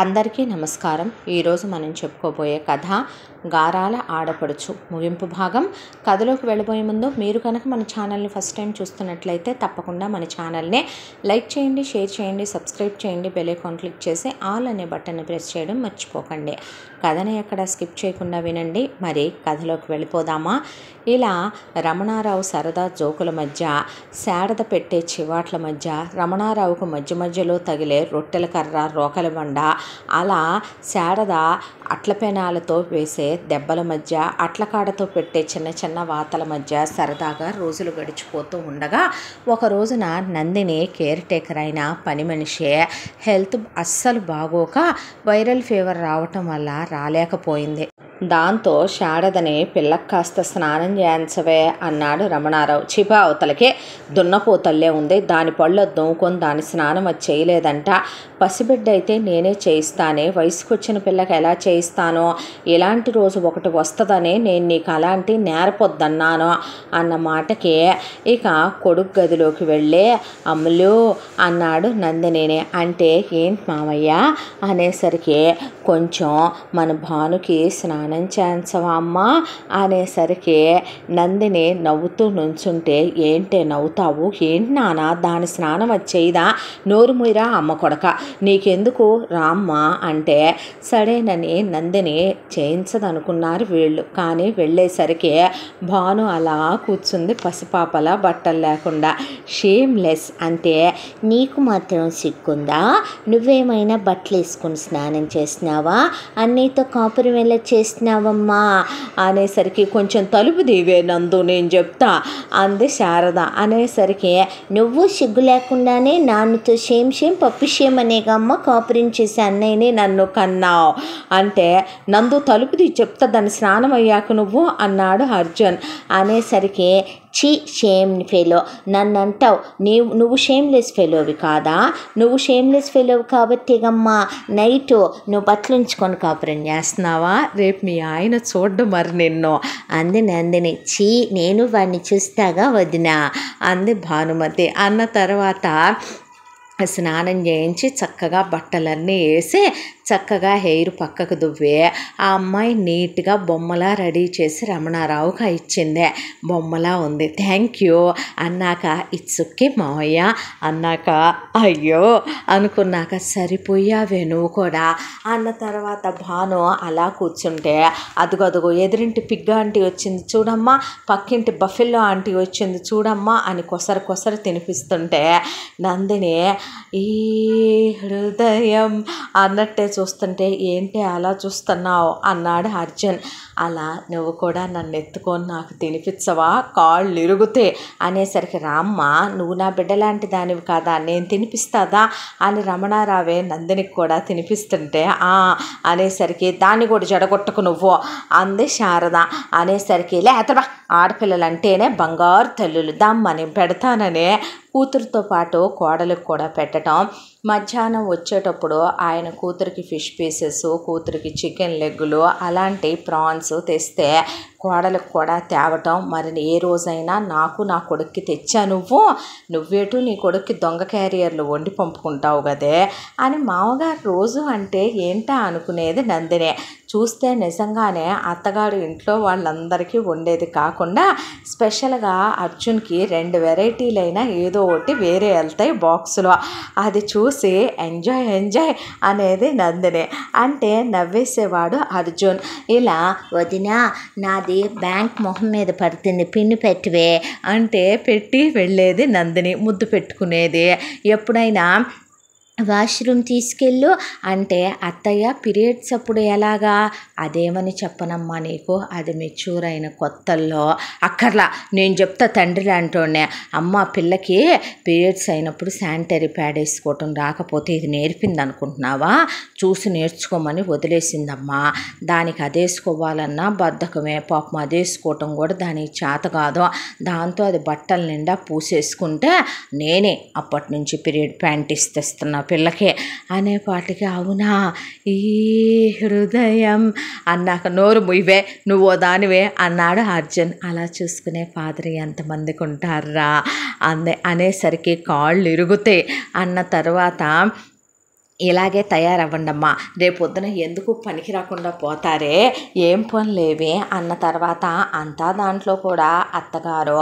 అందరికీ నమస్కారం ఈరోజు మనం చెప్పుకోబోయే కథ గారాల ఆడపడుచు ముగింపు భాగం కథలోకి వెళ్ళబోయే ముందు మీరు కనుక మన ఛానల్ని ఫస్ట్ టైం చూస్తున్నట్లయితే తప్పకుండా మన ఛానల్ని లైక్ చేయండి షేర్ చేయండి సబ్స్క్రైబ్ చేయండి బెల్ ఐకాన్ క్లిక్ చేసి ఆల్ అనే బటన్ని ప్రెస్ చేయడం మర్చిపోకండి కథని ఎక్కడ స్కిప్ చేయకుండా వినండి మరి కథలోకి వెళ్ళిపోదామా ఇలా రమణారావు సరదా జోకుల మధ్య శారద పెట్టే చివాట్ల మధ్య రమణారావుకు మధ్య మధ్యలో తగిలే రొట్టెల కర్ర రోకల బండ అలా శారద అట్ల పెనాలతో వేసే దెబ్బల మధ్య అట్లకాడతో పెట్టే చిన్న చిన్న వాతల మధ్య సరదాగా రోజులు గడిచిపోతూ ఉండగా ఒక రోజున నందిని కేర్ టేకర్ అయిన పని మనిషి హెల్త్ అస్సలు బాగోక వైరల్ ఫీవర్ రావటం వల్ల రాలేకపోయింది దాంతో శారదని పిల్లకు కాస్త స్నానం చేయించవే అన్నాడు రమణారావు చిపా అవతలకే దున్నపోతల్లే ఉంది దాని పళ్ళ దూకొని దాని స్నానం అది చేయలేదంట పసిబిడ్డైతే నేనే చేయిస్తానే వయసుకొచ్చిన పిల్లకి ఎలా చేయిస్తానో ఇలాంటి రోజు ఒకటి వస్తుందని నేను నీకు అలాంటి నేరపొద్దన్నాను అన్న మాటకి ఇక కొడుకు గదిలోకి వెళ్ళే అమ్ములు అన్నాడు నందినేనే అంటే ఏంటి మామయ్య అనేసరికి కొంచెం మన భానుకి స్నానం చేయించవా అమ్మా అనేసరికి నందిని నవ్వుతూ నుంచుంటే ఏంటే నవ్వుతావు ఏంటి నాన్న దాని స్నానం వచ్చేదా నోరు ముయిరా అమ్మ కొడక నీకెందుకు రామ్మ అంటే సరేనని నందిని చేయించదనుకున్నారు వీళ్ళు కానీ వెళ్ళేసరికి భాను అలా కూర్చుంది పసిపాపల బట్టలు లేకుండా షేమ్లెస్ అంటే నీకు మాత్రం సిగ్గుందా నువ్వేమైనా బట్టలు వేసుకుని స్నానం చేసినా చేస్తున్నావా అన్నయ్యతో కాపురం ఎలా చేసినావమ్మా అనేసరికి కొంచెం తలుపు దివే నందు నేను చెప్తా అంది శారద అనేసరికి నువ్వు సిగ్గు లేకుండానే నాన్నతో షేం షేం పప్పు షేం అనేగా కాపురం చేసే అన్నయ్యని నన్ను కన్నావు అంటే నందు తలుపుది చెప్తా దాన్ని స్నానం అయ్యాక నువ్వు అన్నాడు అర్జున్ అనేసరికి చీ షేమ్ ఫెలో నన్నంటావు నీవు నువ్వు షేమ్లెస్ ఫెలోవి కాదా నువ్వు షేమ్లెస్ ఫెలోవి కాబట్టి అమ్మా నైట్ నువ్వు పట్లుంచుకొని కాపురం చేస్తున్నావా రేపు మీ ఆయన చూడడం మరి నిన్ను అంది నందిని చీ నేను వాడిని చూస్తాగా వదినా అంది భానుమతి అన్న తర్వాత స్నానం చేయించి చక్కగా బట్టలన్నీ వేసి చక్కగా హెయిర్ పక్కకు దువ్వే ఆ అమ్మాయి నీట్గా బొమ్మలా రెడీ చేసి రమణారావుకి ఇచ్చిందే బొమ్మలా ఉంది థ్యాంక్ యూ అన్నాక ఇట్స్ ఓకే మావయ్య అన్నాక అయ్యో అనుకున్నాక సరిపోయావే నువ్వు కూడా అన్న తర్వాత భాను అలా కూర్చుంటే అదుగు అదుగు ఎదురింటి పిగ్గ ఆంటీ వచ్చింది చూడమ్మా పక్కింటి బఫెల్లో ఆంటీ వచ్చింది చూడమ్మా అని కొసరు కొసరు తినిపిస్తుంటే నందిని ఈ హృదయం అన్నట్టే చూ చూస్తుంటే ఏంటి అలా చూస్తున్నావు అన్నాడు అర్జున్ అలా నువ్వు కూడా నన్ను ఎత్తుకొని నాకు తినిపించవా కాళ్ళు ఇరుగుతే అనేసరికి రామ్మ నువ్వు నా బిడ్డ లాంటి దానివి కాదా నేను తినిపిస్తాదా అని రమణారావే నందినికి కూడా తినిపిస్తుంటే ఆ అనేసరికి దాన్ని కూడా జడగొట్టకు నువ్వు అంది శారద అనేసరికి ఆడపిల్లలు ఆడపిల్లలంటేనే బంగారు తల్లులు దమ్మని పెడతాననే కూతురుతో పాటు కోడలకు కూడా పెట్టడం మధ్యాహ్నం వచ్చేటప్పుడు ఆయన కూతురికి ఫిష్ పీసెస్ కూతురికి చికెన్ లెగ్గులు అలాంటి ప్రాన్స్ seu TST కోడలకు కూడా తేవటం మరి ఏ రోజైనా నాకు నా కొడుక్కి తెచ్చా నువ్వు నువ్వేటు నీ కొడుక్కి దొంగ క్యారియర్లు వండి పంపుకుంటావు కదే అని మామగారు రోజు అంటే ఏంటా అనుకునేది నందినే చూస్తే నిజంగానే అత్తగారు ఇంట్లో వాళ్ళందరికీ వండేది కాకుండా స్పెషల్గా అర్జున్కి రెండు వెరైటీలైన ఏదో ఒకటి వేరే వెళ్తాయి బాక్సులో అది చూసి ఎంజాయ్ ఎంజాయ్ అనేది నందిని అంటే నవ్వేసేవాడు అర్జున్ ఇలా వదిన నాది అది బ్యాంక్ మొహం మీద పడుతుంది పిన్ని పెట్టివే అంటే పెట్టి వెళ్ళేది నందిని ముద్దు పెట్టుకునేది ఎప్పుడైనా వాష్రూమ్ తీసుకెళ్ళు అంటే అత్తయ్య పీరియడ్స్ అప్పుడు ఎలాగా అదేమని చెప్పనమ్మా నీకు అది మెచ్యూర్ అయిన కొత్తల్లో అక్కర్లా నేను చెప్తా తండ్రి లాంటోనే అమ్మ పిల్లకి పీరియడ్స్ అయినప్పుడు శానిటరీ ప్యాడ్ వేసుకోవటం రాకపోతే ఇది నేర్పింది అనుకుంటున్నావా చూసి నేర్చుకోమని వదిలేసిందమ్మా దానికి అదేసుకోవాలన్నా బద్ధకమే పాపం అదేసుకోవటం కూడా దానికి చేత కాదు దాంతో అది బట్టల నిండా పూసేసుకుంటే నేనే అప్పటి నుంచి పీరియడ్ ప్యాంట్ ఇస్తేస్తున్నా పిల్లకే అనేపాటికి అవునా ఈ హృదయం అన్నాక నోరు మువే నువ్వో దానివే అన్నాడు అర్జున్ అలా చూసుకునే ఫాదర్ ఎంతమందికి ఉంటారా అందే అనేసరికి కాళ్ళు ఇరుగుతాయి అన్న తర్వాత ఇలాగే తయారవ్వండమ్మా రేపొద్దున ఎందుకు పనికి రాకుండా పోతారే ఏం పనులేవి అన్న తర్వాత అంతా దాంట్లో కూడా అత్తగారు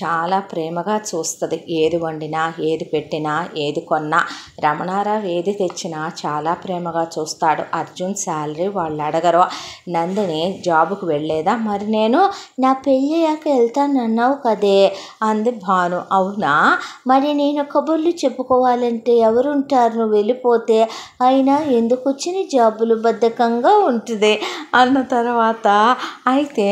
చాలా ప్రేమగా చూస్తుంది ఏది వండినా ఏది పెట్టినా ఏది కొన్నా రమణారావు ఏది తెచ్చినా చాలా ప్రేమగా చూస్తాడు అర్జున్ శాలరీ వాళ్ళు అడగరు నందిని జాబుకు వెళ్ళేదా మరి నేను నా పెళ్ళయ్యాక వెళ్తానన్నావు కదే అంది భాను అవునా మరి నేను కబుర్లు చెప్పుకోవాలంటే ఎవరుంటారు నువ్వు వెళ్ళిపోతే అయినా ఎందుకు వచ్చిన జాబులు బద్ధకంగా ఉంటుంది అన్న తర్వాత అయితే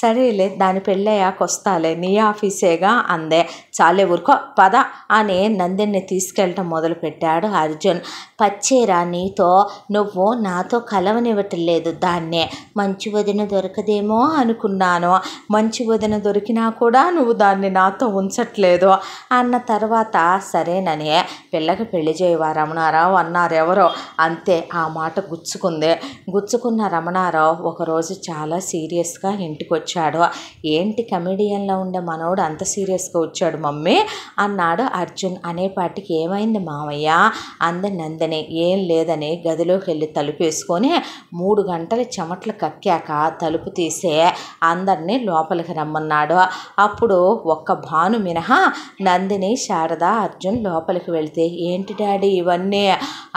సరేలే దాని పెళ్ళయ్యాక వస్తాలే నీ ఆఫీసే చూసేగా అందే చాలే ఊరుకో పద అని నందిని తీసుకెళ్ళటం మొదలుపెట్టాడు అర్జున్ పచ్చేరా నీతో నువ్వు నాతో కలవనివ్వటలేదు దాన్నే మంచి వదిన దొరకదేమో అనుకున్నాను మంచి వదిన దొరికినా కూడా నువ్వు దాన్ని నాతో ఉంచట్లేదు అన్న తర్వాత సరేనని పిల్లకి పెళ్లి చేయవా రమణారావు అన్నారెవరో అంతే ఆ మాట గుచ్చుకుంది గుచ్చుకున్న రమణారావు ఒకరోజు చాలా సీరియస్గా ఇంటికి వచ్చాడు ఏంటి కమెడియన్లో ఉండే మనోడు అంత అంత సీరియస్గా వచ్చాడు మమ్మీ అన్నాడు అర్జున్ అనే పాటికి ఏమైంది మామయ్య అంద నందని ఏం లేదని గదిలోకి వెళ్ళి తలుపేసుకొని మూడు గంటల చెమట్లు కక్కాక తలుపు తీసే అందరినీ లోపలికి రమ్మన్నాడు అప్పుడు ఒక్క భాను మినహా నందిని శారద అర్జున్ లోపలికి వెళితే ఏంటి డాడీ ఇవన్నీ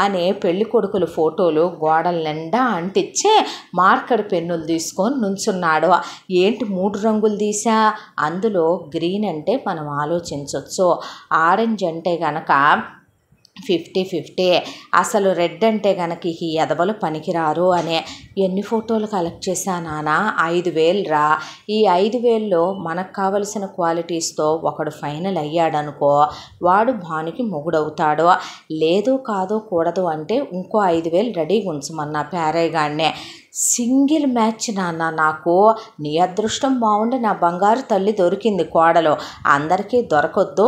అనే పెళ్లి కొడుకుల ఫోటోలు గోడల నిండా అంటించి మార్కర్ పెన్నులు తీసుకొని నుంచున్నాడు ఏంటి మూడు రంగులు తీసా అందులో గ్రీన్ గ్రీన్ అంటే మనం ఆలోచించవచ్చు ఆరెంజ్ అంటే కనుక ఫిఫ్టీ ఫిఫ్టీ అసలు రెడ్ అంటే కనుక ఈ ఎదవలు పనికిరారు అనే ఎన్ని ఫోటోలు కలెక్ట్ చేశానా ఐదు వేలు రా ఈ ఐదు వేల్లో మనకు కావలసిన క్వాలిటీస్తో ఒకడు ఫైనల్ అయ్యాడనుకో వాడు భానుకి మొగుడవుతాడు లేదు కాదో కూడదు అంటే ఇంకో ఐదు వేలు రెడీగా ఉంచమన్నా పేరేగాడినే సింగిల్ మ్యాచ్ నాన్న నాకు నీ అదృష్టం బాగుండి నా బంగారు తల్లి దొరికింది కోడలో అందరికీ దొరకొద్దు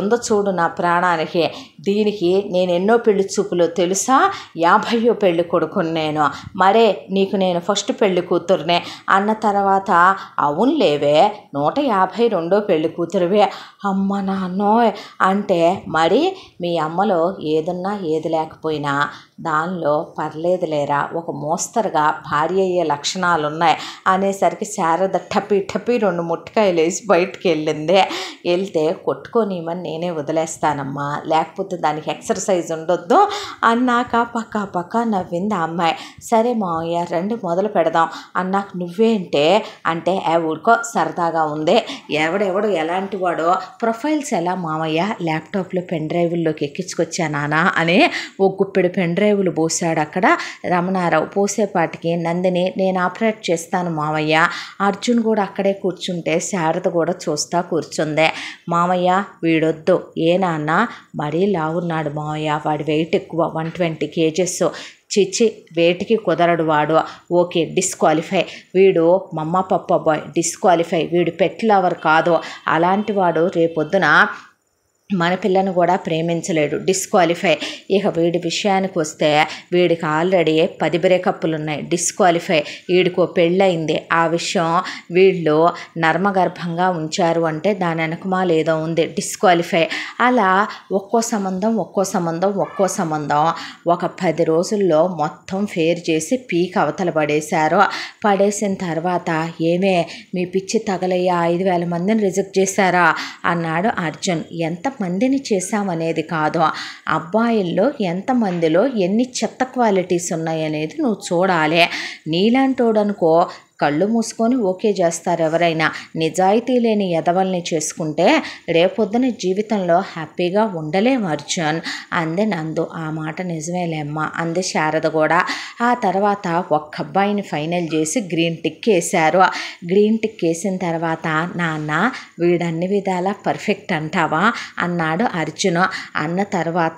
ఉందో చూడు నా ప్రాణానికి దీనికి నేను ఎన్నో పెళ్లి చూపులు తెలుసా యాభయో పెళ్లి కొడుకుని నేను మరే నీకు నేను ఫస్ట్ పెళ్లి కూతురునే అన్న తర్వాత అవును లేవే నూట యాభై రెండో పెళ్లి కూతురువే అమ్మ నాన్నో అంటే మరి మీ అమ్మలో ఏదున్నా ఏది లేకపోయినా దానిలో పర్లేదులేరా ఒక మోస్తరుగా భార్య అయ్యే లక్షణాలు ఉన్నాయి అనేసరికి శారద టపి టపి రెండు ముట్టకాయలు వేసి బయటికి వెళ్ళింది వెళ్తే కొట్టుకోనిమని నేనే వదిలేస్తానమ్మా లేకపోతే దానికి ఎక్సర్సైజ్ ఉండొద్దు అన్నాక పక్క పక్క నవ్వింది అమ్మాయి సరే మావయ్య రెండు మొదలు పెడదాం అన్నాకు నువ్వేంటే అంటే ఎవడికో సరదాగా ఉంది ఎవడెవడు ఎలాంటి వాడో ప్రొఫైల్స్ ఎలా మామయ్య ల్యాప్టాప్లో పెన్ డ్రైవుల్లోకి ఎక్కించుకొచ్చానా అని ఓ గుప్పెడు పెన్ డ్రైవ్లు పోసాడు అక్కడ రమణారావు పోసేపాటికి వచ్చేసరికి నందిని నేను ఆపరేట్ చేస్తాను మామయ్య అర్జున్ కూడా అక్కడే కూర్చుంటే శారద కూడా చూస్తా కూర్చుంది మామయ్య వీడొద్దు ఏ నాన్న మరీ లావున్నాడు మామయ్య వాడి వెయిట్ ఎక్కువ వన్ ట్వంటీ కేజెస్ చిచ్చి వేటికి కుదరడు వాడు ఓకే డిస్క్వాలిఫై వీడు మమ్మ పప్ప బాయ్ డిస్క్వాలిఫై వీడు పెట్ లవర్ కాదు అలాంటి వాడు రేపొద్దున మన పిల్లను కూడా ప్రేమించలేడు డిస్క్వాలిఫై ఇక వీడి విషయానికి వస్తే వీడికి ఆల్రెడీ పది బ్రేకప్లు ఉన్నాయి డిస్క్వాలిఫై వీడికో పెళ్ళయింది ఆ విషయం వీళ్ళు నర్మగర్భంగా ఉంచారు అంటే దాని అనుకమాలు ఏదో ఉంది డిస్క్వాలిఫై అలా ఒక్కో సంబంధం ఒక్కో సంబంధం ఒక్కో సంబంధం ఒక పది రోజుల్లో మొత్తం ఫేర్ చేసి పీక్ అవతల పడేశారు పడేసిన తర్వాత ఏమే మీ పిచ్చి తగలయ్యా ఐదు వేల మందిని రిజెక్ట్ చేశారా అన్నాడు అర్జున్ ఎంత మందిని చేశామనేది కాదు అబ్బాయిల్లో ఎంతమందిలో ఎన్ని చెత్త క్వాలిటీస్ ఉన్నాయనేది నువ్వు చూడాలి నీలాంటోడనుకో కళ్ళు మూసుకొని ఓకే చేస్తారు ఎవరైనా నిజాయితీ లేని ఎదవల్ని చేసుకుంటే రేపొద్దున జీవితంలో హ్యాపీగా ఉండలేం అర్జున్ అంది నందు ఆ మాట నిజమేలేమ్మా అంది శారద కూడా ఆ తర్వాత ఒక్క అబ్బాయిని ఫైనల్ చేసి గ్రీన్ టిక్ వేశారు గ్రీన్ టిక్ వేసిన తర్వాత నాన్న వీడన్ని విధాలా పర్ఫెక్ట్ అంటావా అన్నాడు అర్జున్ అన్న తర్వాత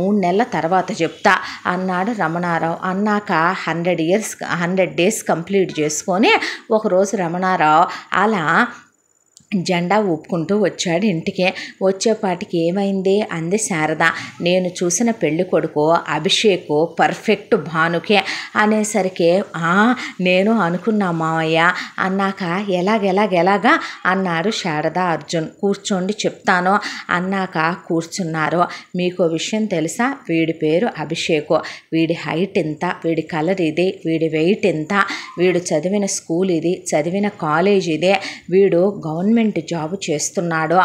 మూడు నెలల తర్వాత చెప్తా అన్నాడు రమణారావు అన్నాక hundred years hundred days complete చేసుకో చేసుకొని ఒకరోజు రమణారావు అలా జెండా ఊపుకుంటూ వచ్చాడు ఇంటికి వచ్చేపాటికి ఏమైంది అంది శారద నేను చూసిన పెళ్లి కొడుకు అభిషేక్ పర్ఫెక్ట్ భానుకే అనేసరికి నేను అనుకున్నా మామయ్య అన్నాక ఎలాగెలాగెలాగా అన్నారు శారద అర్జున్ కూర్చోండి చెప్తాను అన్నాక కూర్చున్నారు మీకు విషయం తెలుసా వీడి పేరు అభిషేక్ వీడి హైట్ ఎంత వీడి కలర్ ఇది వీడి వెయిట్ ఎంత వీడు చదివిన స్కూల్ ఇది చదివిన కాలేజ్ ఇదే వీడు గవర్నమెంట్ గవర్నమెంట్ జాబ్ చేస్తున్నాడు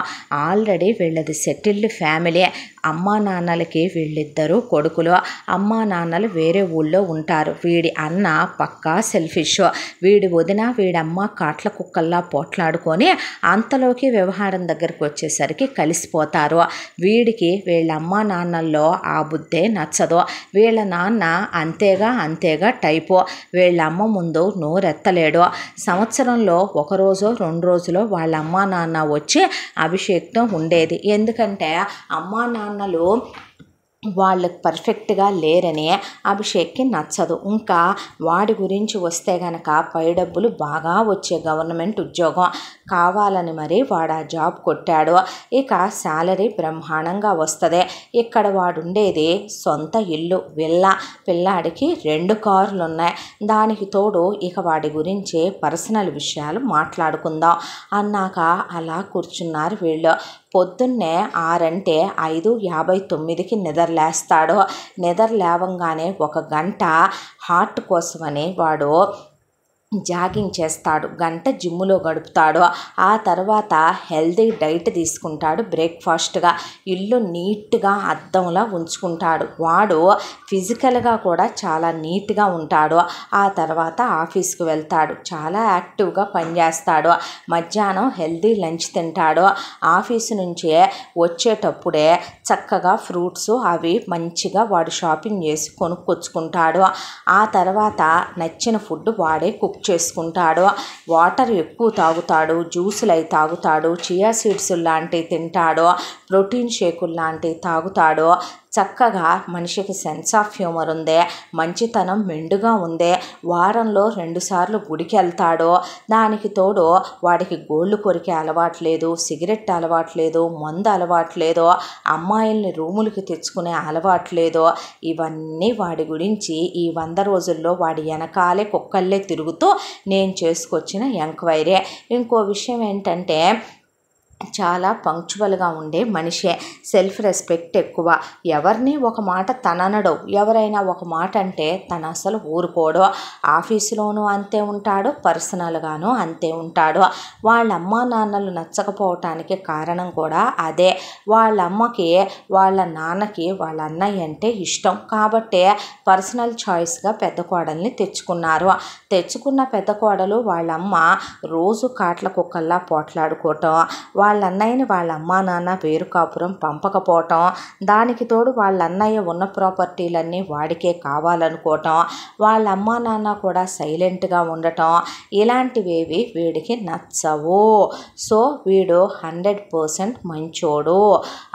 ఆల్రెడీ వీళ్ళది సెటిల్డ్ ఫ్యామిలీ అమ్మా నాన్నలకి వీళ్ళిద్దరూ కొడుకులు అమ్మా నాన్నలు వేరే ఊళ్ళో ఉంటారు వీడి అన్న పక్కా సెల్ఫిష్ వీడి వదిన వీడమ్మ కాట్ల కుక్కల్లా పోట్లాడుకొని అంతలోకి వ్యవహారం దగ్గరికి వచ్చేసరికి కలిసిపోతారు వీడికి వీళ్ళ అమ్మా నాన్నల్లో ఆ బుద్ధే నచ్చదు వీళ్ళ నాన్న అంతేగా అంతేగా టైపు వీళ్ళ అమ్మ ముందు నోరెత్తలేడు సంవత్సరంలో ఒకరోజో రెండు రోజులో వాళ్ళ అమ్మా నాన్న వచ్చి అభిషేక్తం ఉండేది ఎందుకంటే అమ్మా నాన్నలు వాళ్ళు పర్ఫెక్ట్గా లేరని అభిషేక్కి నచ్చదు ఇంకా వాడి గురించి వస్తే గనక పై డబ్బులు బాగా వచ్చే గవర్నమెంట్ ఉద్యోగం కావాలని మరి వాడు ఆ జాబ్ కొట్టాడు ఇక శాలరీ బ్రహ్మాండంగా వస్తుంది ఇక్కడ వాడుండేది సొంత ఇల్లు విల్ల పిల్లాడికి రెండు కార్లు ఉన్నాయి దానికి తోడు ఇక వాడి గురించి పర్సనల్ విషయాలు మాట్లాడుకుందాం అన్నాక అలా కూర్చున్నారు వీళ్ళు పొద్దున్నే ఆరంటే ఐదు యాభై తొమ్మిదికి నిద్రలేస్తాడు నిద్ర లేవంగానే ఒక గంట హార్ట్ కోసమని వాడు జాగింగ్ చేస్తాడు గంట జిమ్లో గడుపుతాడు ఆ తర్వాత హెల్దీ డైట్ తీసుకుంటాడు బ్రేక్ఫాస్ట్గా ఇల్లు నీట్గా అద్దంలా ఉంచుకుంటాడు వాడు ఫిజికల్గా కూడా చాలా నీట్గా ఉంటాడు ఆ తర్వాత ఆఫీస్కి వెళ్తాడు చాలా యాక్టివ్గా పనిచేస్తాడు మధ్యాహ్నం హెల్దీ లంచ్ తింటాడు ఆఫీస్ నుంచే వచ్చేటప్పుడే చక్కగా ఫ్రూట్స్ అవి మంచిగా వాడు షాపింగ్ చేసి కొనుక్కొచ్చుకుంటాడు ఆ తర్వాత నచ్చిన ఫుడ్ వాడే కుక్ చేసుకుంటాడు వాటర్ ఎక్కువ తాగుతాడు జ్యూసులు అవి తాగుతాడు చియా సీడ్స్ లాంటివి తింటాడు ప్రోటీన్ షేకులు లాంటివి తాగుతాడు చక్కగా మనిషికి సెన్స్ ఆఫ్ హ్యూమర్ ఉందే మంచితనం మెండుగా ఉందే వారంలో రెండుసార్లు గుడికి వెళ్తాడో దానికి తోడు వాడికి గోళ్ళు కొరికే అలవాటు లేదు సిగరెట్ అలవాటు లేదు మందు అలవాటు లేదో అమ్మాయిల్ని రూములకి తెచ్చుకునే అలవాటు లేదో ఇవన్నీ వాడి గురించి ఈ వంద రోజుల్లో వాడి వెనకాలే కుక్కల్లే తిరుగుతూ నేను చేసుకొచ్చిన ఎంక్వైరీ ఇంకో విషయం ఏంటంటే చాలా పంక్చువల్గా ఉండే మనిషే సెల్ఫ్ రెస్పెక్ట్ ఎక్కువ ఎవరిని ఒక మాట తననడో ఎవరైనా ఒక మాట అంటే తను అసలు ఊరుకోడో ఆఫీసులోనూ అంతే ఉంటాడు పర్సనల్గాను అంతే ఉంటాడు వాళ్ళ నాన్నలు నచ్చకపోవటానికి కారణం కూడా అదే వాళ్ళ అమ్మకి వాళ్ళ నాన్నకి వాళ్ళ అన్నయ్య అంటే ఇష్టం కాబట్టే పర్సనల్ చాయిస్గా పెద్ద కోడల్ని తెచ్చుకున్నారు తెచ్చుకున్న పెద్ద కోడలు వాళ్ళమ్మ రోజు కాట్ల కుక్కల్లా పోట్లాడుకోవటం వాళ్ళ అన్నయ్యని వాళ్ళ అమ్మా నాన్న వేరు కాపురం పంపకపోవటం దానికి తోడు వాళ్ళ అన్నయ్య ఉన్న ప్రాపర్టీలన్నీ వాడికే కావాలనుకోవటం వాళ్ళ అమ్మా నాన్న కూడా సైలెంట్గా ఉండటం ఇలాంటివేవి వీడికి నచ్చవు సో వీడు హండ్రెడ్ పర్సెంట్ మంచోడు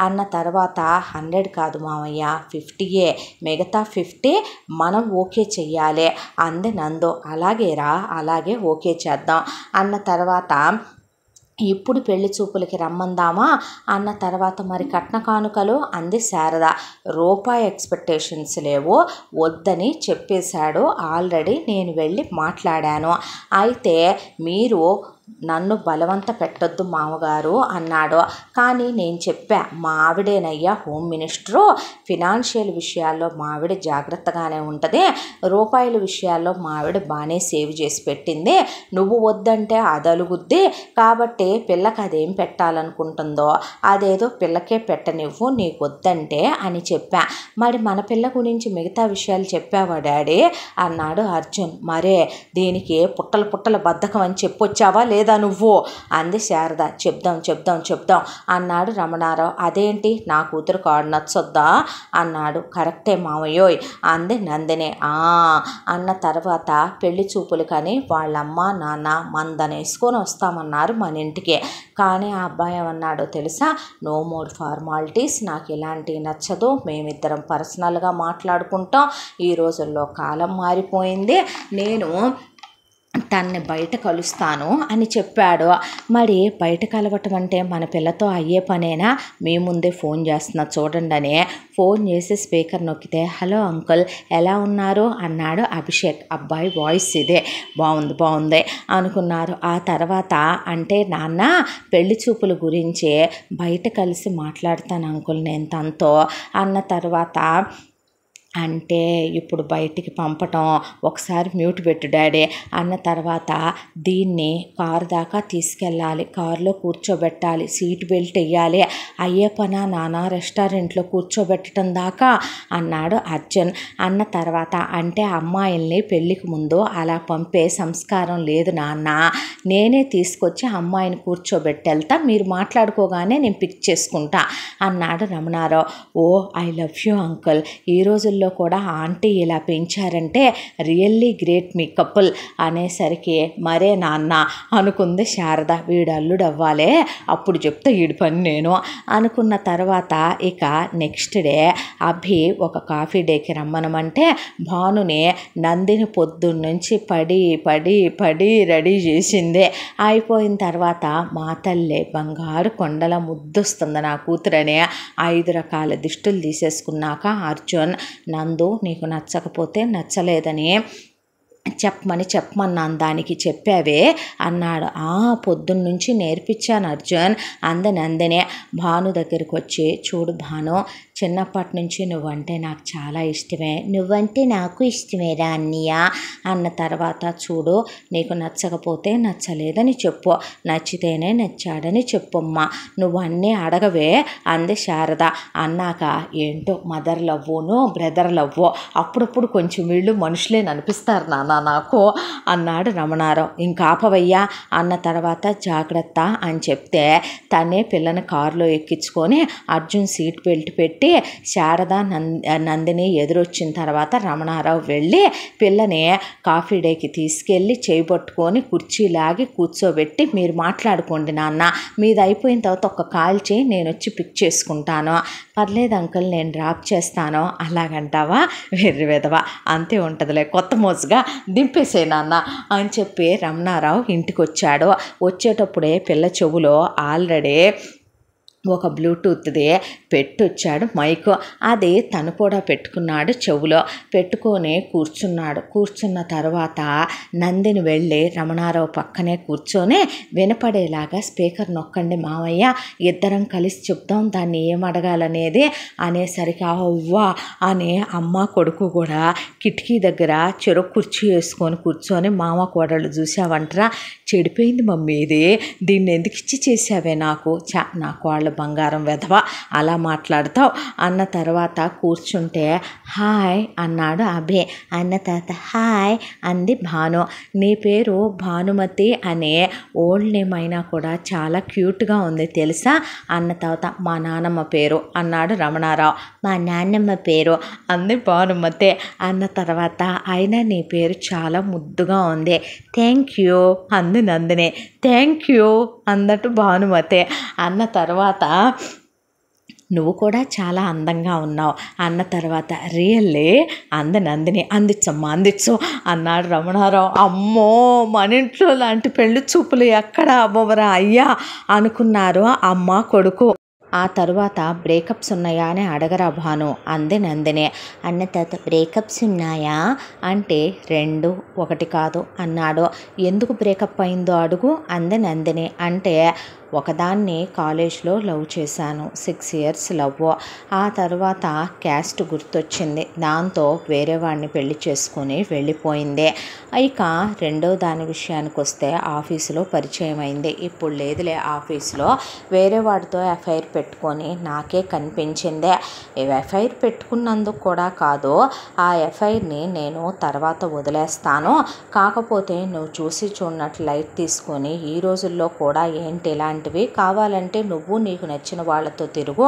అన్న తర్వాత హండ్రెడ్ కాదు మామయ్య ఫిఫ్టీయే మిగతా ఫిఫ్టీ మనం ఓకే చెయ్యాలి అంది నందు అలాగేరా అలాగే ఓకే చేద్దాం అన్న తర్వాత ఇప్పుడు పెళ్లి చూపులకి రమ్మందామా అన్న తర్వాత మరి కట్న కానుకలు అంది శారద రూపాయి ఎక్స్పెక్టేషన్స్ లేవో వద్దని చెప్పేశాడు ఆల్రెడీ నేను వెళ్ళి మాట్లాడాను అయితే మీరు నన్ను బలవంత పెట్టొద్దు మామగారు అన్నాడు కానీ నేను చెప్పా మా ఆవిడేనయ్యా హోమ్ మినిస్టరు ఫినాన్షియల్ విషయాల్లో మా ఆవిడ జాగ్రత్తగానే ఉంటుంది రూపాయల విషయాల్లో మా ఆవిడ బాగానే సేవ్ చేసి పెట్టింది నువ్వు వద్దంటే అదలుగుద్ది కాబట్టి పిల్లకి అదేం పెట్టాలనుకుంటుందో అదేదో పిల్లకే పెట్టనివ్వు నీకు వద్దంటే అని చెప్పా మరి మన పిల్ల గురించి మిగతా విషయాలు చెప్పావా డాడీ అన్నాడు అర్జున్ మరే దీనికి పుట్టలు పుట్టల బద్ధకం అని చెప్పొచ్చావా లేదా నువ్వు అంది శారద చెప్దాం చెప్దాం చెప్దాం అన్నాడు రమణారావు అదేంటి నా కూతురు కాడు నచ్చొద్దా అన్నాడు కరెక్టే మామయ్యోయ్ అంది నందిని ఆ అన్న తర్వాత పెళ్లి చూపులు కానీ వాళ్ళమ్మ నాన్న మందనేసుకొని వస్తామన్నారు మన ఇంటికి కానీ ఆ అబ్బాయి ఏమన్నాడో తెలుసా నో మోర్ ఫార్మాలిటీస్ నాకు ఇలాంటి నచ్చదు మేమిద్దరం పర్సనల్గా మాట్లాడుకుంటాం ఈ రోజుల్లో కాలం మారిపోయింది నేను తనని బయట కలుస్తాను అని చెప్పాడు మరి బయట కలవటం అంటే మన పిల్లతో అయ్యే పనేనా మీ ముందే ఫోన్ చేస్తున్నా చూడండి అని ఫోన్ చేసి స్పీకర్ నొక్కితే హలో అంకుల్ ఎలా ఉన్నారు అన్నాడు అభిషేక్ అబ్బాయి వాయిస్ ఇదే బాగుంది బాగుంది అనుకున్నారు ఆ తర్వాత అంటే నాన్న పెళ్లి చూపుల గురించి బయట కలిసి మాట్లాడతాను అంకుల్ నేను తనతో అన్న తర్వాత అంటే ఇప్పుడు బయటికి పంపటం ఒకసారి మ్యూట్ పెట్టు డాడీ అన్న తర్వాత దీన్ని కారు దాకా తీసుకెళ్ళాలి కారులో కూర్చోబెట్టాలి సీట్ బెల్ట్ వేయాలి అయ్యే పనా నానా రెస్టారెంట్లో కూర్చోబెట్టడం దాకా అన్నాడు అర్జున్ అన్న తర్వాత అంటే అమ్మాయిల్ని పెళ్ళికి ముందు అలా పంపే సంస్కారం లేదు నాన్న నేనే తీసుకొచ్చి అమ్మాయిని కూర్చోబెట్టెళ్తా మీరు మాట్లాడుకోగానే నేను పిక్ చేసుకుంటా అన్నాడు Ramana Rao oh I love you uncle ఈ రోజుల్లో వీళ్ళిద్దరిలో కూడా ఆంటీ ఇలా పెంచారంటే రియల్లీ గ్రేట్ మీ కపుల్ అనేసరికి మరే నాన్న అనుకుంది శారద వీడు అల్లుడు అవ్వాలే అప్పుడు చెప్తే వీడి పని నేను అనుకున్న తర్వాత ఇక నెక్స్ట్ డే అభి ఒక కాఫీ డేకి రమ్మనమంటే భానుని నందిని నుంచి పడి పడి పడి రెడీ చేసింది అయిపోయిన తర్వాత మా తల్లి బంగారు కొండల ముద్దొస్తుంది నా కూతురనే ఐదు రకాల దిష్టులు తీసేసుకున్నాక అర్జున్ నందు నీకు నచ్చకపోతే నచ్చలేదని చెప్పమని చెప్పమన్నాను దానికి చెప్పావే అన్నాడు ఆ పొద్దున్న నుంచి నేర్పించాను అర్జున్ అందని అందనే భాను దగ్గరికి వచ్చి చూడు భాను చిన్నప్పటి నుంచి నువ్వంటే నాకు చాలా ఇష్టమే నువ్వంటే నాకు ఇష్టమే అన్నయ్య అన్న తర్వాత చూడు నీకు నచ్చకపోతే నచ్చలేదని చెప్పు నచ్చితేనే నచ్చాడని చెప్పమ్మా నువ్వు అన్నీ అడగవే అంది శారద అన్నాక ఏంటో మదర్ లవ్వోనో బ్రదర్ లవ్వో అప్పుడప్పుడు కొంచెం వీళ్ళు మనుషులే అనిపిస్తారు నాన్న నాకు అన్నాడు రమణారావు ఇంకాపవయ్యా అన్న తర్వాత జాగ్రత్త అని చెప్తే తనే పిల్లని కారులో ఎక్కించుకొని అర్జున్ సీట్ బెల్ట్ పెట్టి అయితే శారద నందిని ఎదురొచ్చిన తర్వాత రమణారావు వెళ్ళి పిల్లని కాఫీ డేకి తీసుకెళ్ళి పట్టుకొని కుర్చీలాగి కూర్చోబెట్టి మీరు మాట్లాడుకోండి నాన్న మీది అయిపోయిన తర్వాత ఒక కాల్ చేయి నేను వచ్చి పిక్ చేసుకుంటాను పర్లేదు అంకుల్ నేను డ్రాప్ చేస్తాను అలాగంటావా వెర్రి వెదవా అంతే ఉంటుందిలే కొత్త మోజుగా దింపేసే నాన్న అని చెప్పి రమణారావు ఇంటికి వచ్చాడు వచ్చేటప్పుడే పిల్ల చెవులో ఆల్రెడీ ఒక బ్లూటూత్దే పెట్టొచ్చాడు మైక్ అది తను కూడా పెట్టుకున్నాడు చెవులో పెట్టుకొని కూర్చున్నాడు కూర్చున్న తర్వాత నందిని వెళ్ళి రమణారావు పక్కనే కూర్చొని వినపడేలాగా స్పీకర్ నొక్కండి మావయ్య ఇద్దరం కలిసి చెప్దాం దాన్ని ఏం అడగాలనేది అనేసరికి అవ్వా అని అమ్మ కొడుకు కూడా కిటికీ దగ్గర చెరువు కుర్చీ వేసుకొని కూర్చొని మామ కోడళ్ళు చూసావంటరా చెడిపోయింది మమ్మీ ఇది దీన్ని ఎందుకు ఇచ్చి చేసావే నాకు చా నాకు వాళ్ళ బంగారం వెధవ అలా మాట్లాడతావు అన్న తర్వాత కూర్చుంటే హాయ్ అన్నాడు అభే అన్న తర్వాత హాయ్ అంది భాను నీ పేరు భానుమతి అనే ఓల్డ్ నేమ్ అయినా కూడా చాలా క్యూట్గా ఉంది తెలుసా అన్న తర్వాత మా నాన్నమ్మ పేరు అన్నాడు రమణారావు మా నాన్నమ్మ పేరు అంది భానుమతి అన్న తర్వాత అయినా నీ పేరు చాలా ముద్దుగా ఉంది థ్యాంక్ యూ అంది అంది నందిని థ్యాంక్ యూ అన్నట్టు భానుమతే అన్న తర్వాత నువ్వు కూడా చాలా అందంగా ఉన్నావు అన్న తర్వాత రియల్లీ అంద నందిని అందించమ్మా అందించు అన్నాడు రమణారావు అమ్మో మన ఇంట్లో లాంటి పెళ్లి చూపులు ఎక్కడ అవ్వవరా అయ్యా అనుకున్నారు అమ్మ కొడుకు ఆ తరువాత బ్రేకప్స్ ఉన్నాయా అని అడగరా భాను అంది నందిని అన్న తర్వాత బ్రేకప్స్ ఉన్నాయా అంటే రెండు ఒకటి కాదు అన్నాడు ఎందుకు బ్రేకప్ అయిందో అడుగు అంది నందిని అంటే ఒకదాన్ని కాలేజ్లో లవ్ చేశాను సిక్స్ ఇయర్స్ లవ్ ఆ తర్వాత క్యాస్ట్ గుర్తొచ్చింది దాంతో వేరే వాడిని పెళ్లి చేసుకుని వెళ్ళిపోయిందే ఇక రెండో దాని విషయానికి వస్తే ఆఫీసులో పరిచయం అయింది ఇప్పుడు లేదులే ఆఫీస్లో వేరే వాడితో ఎఫ్ఐఆర్ పెట్టుకొని నాకే కనిపించిందే ఎఫ్ఐఆర్ పెట్టుకున్నందుకు కూడా కాదు ఆ ఎఫ్ఐఆర్ని నేను తర్వాత వదిలేస్తాను కాకపోతే నువ్వు చూసి చూడనట్లు లైట్ తీసుకొని ఈ రోజుల్లో కూడా ఏంటి ఇలాంటి లాంటివి కావాలంటే నువ్వు నీకు నచ్చిన వాళ్ళతో తిరుగు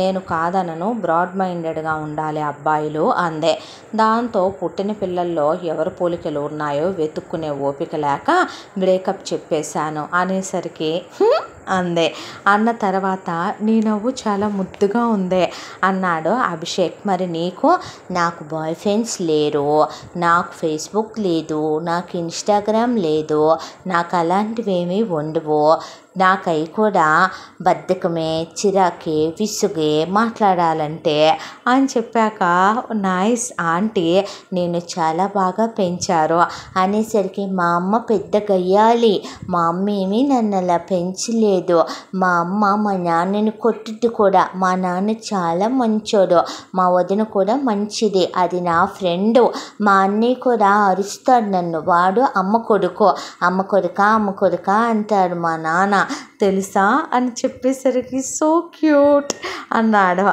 నేను కాదనను బ్రాడ్ మైండెడ్గా ఉండాలి అబ్బాయిలు అందే దాంతో పుట్టిన పిల్లల్లో ఎవరు పోలికలు ఉన్నాయో వెతుక్కునే ఓపిక లేక బ్రేకప్ చెప్పేశాను అనేసరికి అందే అన్న తర్వాత నీ నవ్వు చాలా ముద్దుగా ఉందే అన్నాడు అభిషేక్ మరి నీకు నాకు బాయ్ ఫ్రెండ్స్ లేరు నాకు ఫేస్బుక్ లేదు నాకు ఇన్స్టాగ్రామ్ లేదు నాకు అలాంటివేమీ ఉండవు నాకై కూడా బద్ధకమే చిరాకే విసుగే మాట్లాడాలంటే అని చెప్పాక నాయస్ ఆంటీ నేను చాలా బాగా పెంచారు అనేసరికి మా అమ్మ పెద్ద గయ్యాలి మా అమ్మ ఏమీ నన్ను అలా పెంచలేదు మా అమ్మ మా నాన్నని కొట్టిద్ది కూడా మా నాన్న చాలా మంచోడు మా వదిన కూడా మంచిది అది నా ఫ్రెండు మా అన్నయ్య కూడా అరుస్తాడు నన్ను వాడు అమ్మ కొడుకు అమ్మ కొడుక అమ్మ కొడుక అంటాడు మా నాన్న తెలుసా అని చెప్పేసరికి సో క్యూట్ అన్నాడు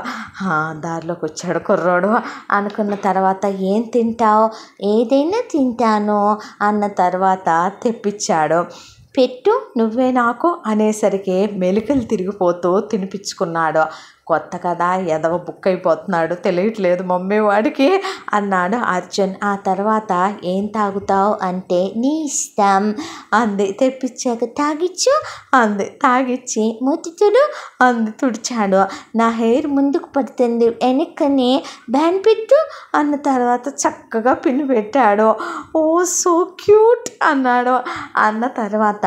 దారిలోకి వచ్చాడు కుర్రోడు అనుకున్న తర్వాత ఏం తింటావు ఏదైనా తింటాను అన్న తర్వాత తెప్పించాడు పెట్టు నువ్వే నాకు అనేసరికి మెలికలు తిరిగిపోతూ తినిపించుకున్నాడు కొత్త కదా ఎదవ బుక్ అయిపోతున్నాడు తెలియట్లేదు మమ్మీ వాడికి అన్నాడు అర్జున్ ఆ తర్వాత ఏం తాగుతావు అంటే నీ ఇష్టం అంది తెప్పించాక తాగిచ్చు అంది తాగిచ్చి మూతి అంది తుడిచాడు నా హెయిర్ ముందుకు పడుతుంది వెనక్కని బ్యాన్ పెట్టు అన్న తర్వాత చక్కగా పిన్ పెట్టాడు ఓ సో క్యూట్ అన్నాడు అన్న తర్వాత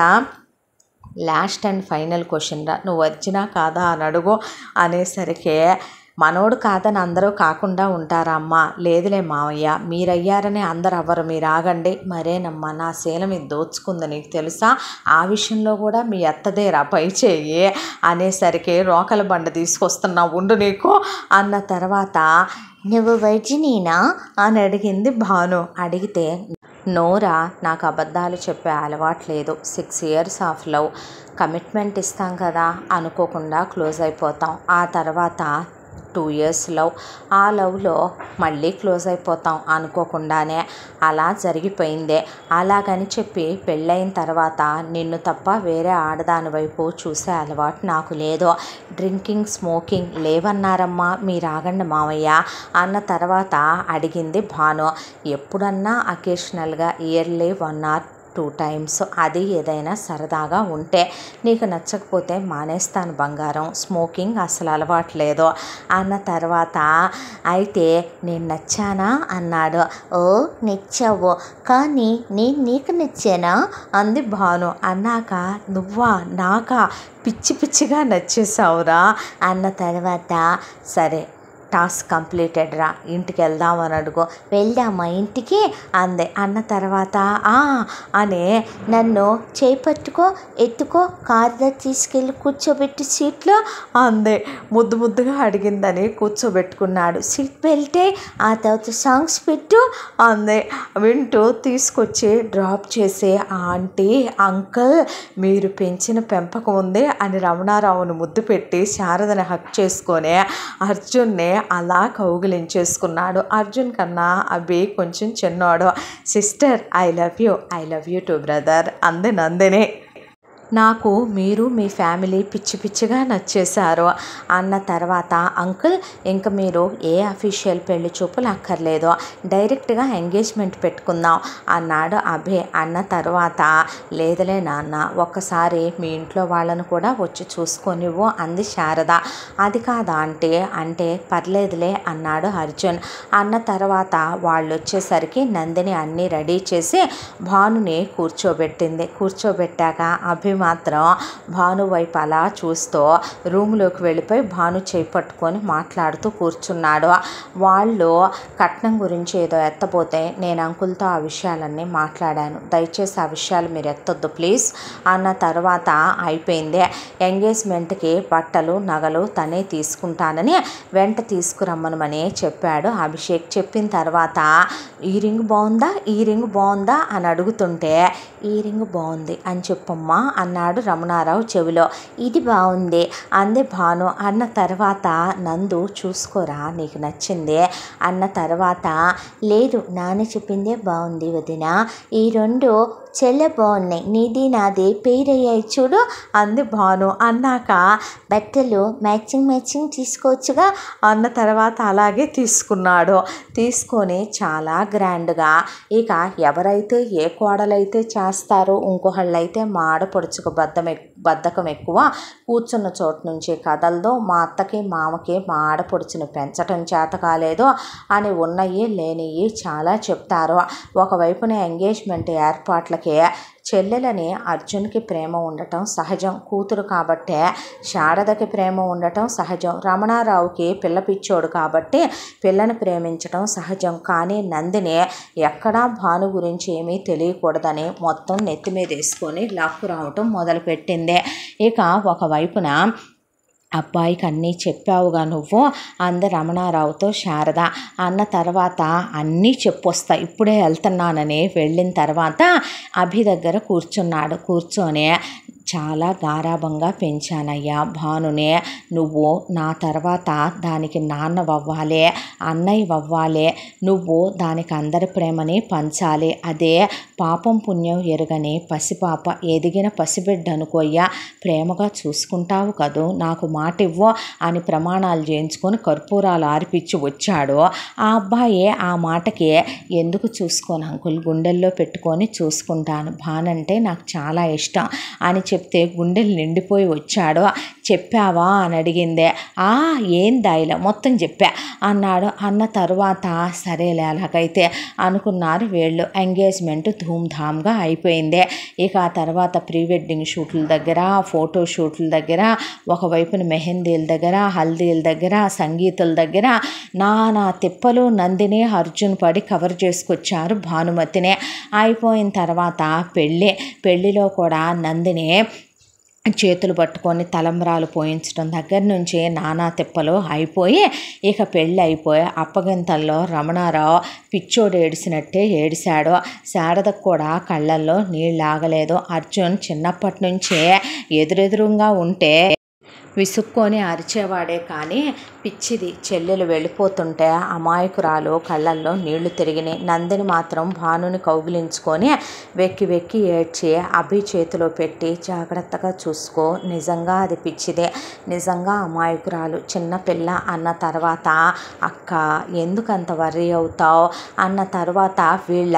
లాస్ట్ అండ్ ఫైనల్ క్వశ్చన్ రా నువ్వు వచ్చినా కాదా అని అడుగు అనేసరికి మనోడు కాదని అందరూ కాకుండా ఉంటారమ్మా లేదులే మావయ్య మీరయ్యారని అందరు అవ్వరు మీరు ఆగండి మరేనమ్మా నా శీలం ఇది దోచుకుంది నీకు తెలుసా ఆ విషయంలో కూడా మీ అత్తదేరా పై చేయి అనేసరికి రోకల బండ తీసుకొస్తున్నా ఉండు నీకు అన్న తర్వాత నువ్వు వైజినీనా అని అడిగింది భాను అడిగితే నోరా నాకు అబద్ధాలు చెప్పే అలవాటు లేదు six years of love commitment ఇస్తాం కదా అనుకోకుండా క్లోజ్ అయిపోతాం ఆ తర్వాత టూ ఇయర్స్ లవ్ ఆ లవ్లో మళ్ళీ క్లోజ్ అయిపోతాం అనుకోకుండానే అలా జరిగిపోయిందే అలాగని చెప్పి పెళ్ళైన తర్వాత నిన్ను తప్ప వేరే ఆడదాని వైపు చూసే అలవాటు నాకు లేదో డ్రింకింగ్ స్మోకింగ్ లేవన్నారమ్మా మీరు ఆగండి మామయ్య అన్న తర్వాత అడిగింది భాను ఎప్పుడన్నా అకేషనల్గా yearly one or two times అది ఏదైనా సరదాగా ఉంటే నీకు నచ్చకపోతే మానేస్తాను బంగారం స్మోకింగ్ అసలు అలవాట్లేదు అన్న తర్వాత అయితే నేను నచ్చానా అన్నాడు ఓ నచ్చావు కానీ నేను నీకు నచ్చానా అంది భాను అన్నాక నువ్వా నాకా పిచ్చి పిచ్చిగా నచ్చేసావురా అన్న తర్వాత సరే టాస్క్ కంప్లీటెడ్ రా ఇంటికి వెళ్దాం అని అడుగు వెళ్దామా ఇంటికి అంది అన్న తర్వాత ఆ అనే నన్ను చేపట్టుకో ఎత్తుకో కారులో తీసుకెళ్ళి కూర్చోబెట్టి సీట్లో అంది ముద్దు ముద్దుగా అడిగిందని కూర్చోబెట్టుకున్నాడు సీట్ బెల్టే ఆ తర్వాత సాంగ్స్ పెట్టు అంది వింటూ తీసుకొచ్చి డ్రాప్ చేసే ఆంటీ అంకుల్ మీరు పెంచిన పెంపకం ఉంది అని రమణారావును ముద్దు పెట్టి శారదని హక్ చేసుకొని అర్జున్ని అలా కౌగులించేసుకున్నాడు అర్జున్ కన్నా అవి కొంచెం చిన్నోడు sister I love you I love you too brother అంది నందిని నాకు మీరు మీ ఫ్యామిలీ పిచ్చి పిచ్చిగా నచ్చేశారు అన్న తర్వాత అంకుల్ ఇంక మీరు ఏ అఫీషియల్ పెళ్లి చూపులు అక్కర్లేదు డైరెక్ట్గా ఎంగేజ్మెంట్ పెట్టుకుందాం అన్నాడు అభే అన్న తర్వాత లేదులే నాన్న ఒక్కసారి మీ ఇంట్లో వాళ్ళను కూడా వచ్చి చూసుకొనివ్వు అంది శారద అది కాదా అంటే అంటే పర్లేదులే అన్నాడు అర్జున్ అన్న తర్వాత వాళ్ళు వచ్చేసరికి నందిని అన్నీ రెడీ చేసి భానుని కూర్చోబెట్టింది కూర్చోబెట్టాక అభి మాత్రం భాను వైపు అలా చూస్తూ రూమ్లోకి వెళ్ళిపోయి భాను చేపట్టుకొని మాట్లాడుతూ కూర్చున్నాడు వాళ్ళు కట్నం గురించి ఏదో ఎత్తపోతే నేను అంకుల్తో ఆ విషయాలన్నీ మాట్లాడాను దయచేసి ఆ విషయాలు మీరు ఎత్తొద్దు ప్లీజ్ అన్న తర్వాత అయిపోయింది ఎంగేజ్మెంట్కి బట్టలు నగలు తనే తీసుకుంటానని వెంట తీసుకురమ్మనమని చెప్పాడు అభిషేక్ చెప్పిన తర్వాత ఈ రింగ్ బాగుందా ఈ రింగ్ బాగుందా అని అడుగుతుంటే ఈ రింగ్ బాగుంది అని చెప్పమ్మా అన్న అన్నాడు రమణారావు చెవిలో ఇది బాగుంది అంది భాను అన్న తర్వాత నందు చూసుకోరా నీకు నచ్చింది అన్న తర్వాత లేదు నాన్న చెప్పిందే బాగుంది వదిన ఈ రెండు చెల్ల బాగున్నాయి నీది నాది పేరయ్యాయి చూడు అంది భాను అన్నాక బట్టలు మ్యాచింగ్ మ్యాచింగ్ తీసుకోవచ్చుగా అన్న తర్వాత అలాగే తీసుకున్నాడు తీసుకొని చాలా గ్రాండ్గా ఇక ఎవరైతే ఏ కోడలైతే చేస్తారో ఇంకొకళ్ళైతే మాడపడుచు కూర్చుకు బద్దం బద్ధకం ఎక్కువ కూర్చున్న చోటు నుంచి కదలదో మా అత్తకి మామకి మా ఆడపడుచును పెంచటం చేత కాలేదు అని ఉన్నయి లేనివి చాలా చెప్తారు ఒకవైపున ఎంగేజ్మెంట్ ఏర్పాట్లకి చెల్లెలని అర్జున్కి ప్రేమ ఉండటం సహజం కూతురు కాబట్టే శారదకి ప్రేమ ఉండటం సహజం రమణారావుకి పిల్ల పిచ్చోడు కాబట్టి పిల్లను ప్రేమించడం సహజం కానీ నందిని ఎక్కడా భాను గురించి ఏమీ తెలియకూడదని మొత్తం నెత్తి మీద వేసుకొని లాక్కు రావటం మొదలుపెట్టింది ఇక ఒకవైపున అబ్బాయికి అన్నీ చెప్పావుగా నువ్వు అంద రమణారావుతో శారద అన్న తర్వాత అన్నీ చెప్పొస్తా ఇప్పుడే వెళ్తున్నానని వెళ్ళిన తర్వాత అభి దగ్గర కూర్చున్నాడు కూర్చొని చాలా గారాభంగా పెంచానయ్యా భానునే నువ్వు నా తర్వాత దానికి అన్నయ్య అన్నయ్యవ్వాలే నువ్వు దానికి అందరి ప్రేమని పంచాలి అదే పాపం పుణ్యం ఎరుగని పసిపాప ఎదిగిన పసిబిడ్డ అనుకోయ్యా ప్రేమగా చూసుకుంటావు కదూ నాకు మాట ఇవ్వు అని ప్రమాణాలు చేయించుకొని కర్పూరాలు ఆర్పించి వచ్చాడు ఆ అబ్బాయి ఆ మాటకి ఎందుకు చూసుకోను అంకుల్ గుండెల్లో పెట్టుకొని చూసుకుంటాను భానంటే నాకు చాలా ఇష్టం అని చెప్పి చెప్తే గుండెలు నిండిపోయి వచ్చాడు చెప్పావా అని అడిగిందే ఆ ఏం దాయిలా మొత్తం చెప్పా అన్నాడు అన్న తర్వాత సరేలే అలాగైతే అనుకున్నారు వీళ్ళు ఎంగేజ్మెంట్ ధూమ్ధామ్గా అయిపోయిందే ఇక ఆ తర్వాత ప్రీ వెడ్డింగ్ షూట్ల దగ్గర ఫోటో షూట్ల దగ్గర ఒకవైపున మెహందీల దగ్గర హల్దీల దగ్గర సంగీతుల దగ్గర నానా తిప్పలు నందిని అర్జున్ పడి కవర్ చేసుకొచ్చారు భానుమతిని అయిపోయిన తర్వాత పెళ్ళి పెళ్ళిలో కూడా నందిని చేతులు పట్టుకొని తలంబరాలు పోయించడం దగ్గర నుంచి నానా తిప్పలు అయిపోయి ఇక పెళ్ళి అయిపోయి అప్పగింతల్లో రమణారావు పిచ్చోడు ఏడిసినట్టే ఏడిశాడు శారదకు కూడా కళ్ళల్లో నీళ్ళు ఆగలేదు అర్జున్ చిన్నప్పటి నుంచే ఎదురెదురుగా ఉంటే విసుక్కొని అరిచేవాడే కానీ పిచ్చిది చెల్లెలు వెళ్ళిపోతుంటే అమాయకురాలు కళ్ళల్లో నీళ్లు తిరిగినాయి నందిని మాత్రం భానుని కౌగిలించుకొని వెక్కి వెక్కి ఏడ్చి అభి చేతిలో పెట్టి జాగ్రత్తగా చూసుకో నిజంగా అది పిచ్చిదే నిజంగా అమాయకురాలు చిన్నపిల్ల అన్న తర్వాత అక్క ఎందుకంత వర్రీ అవుతావు అన్న తర్వాత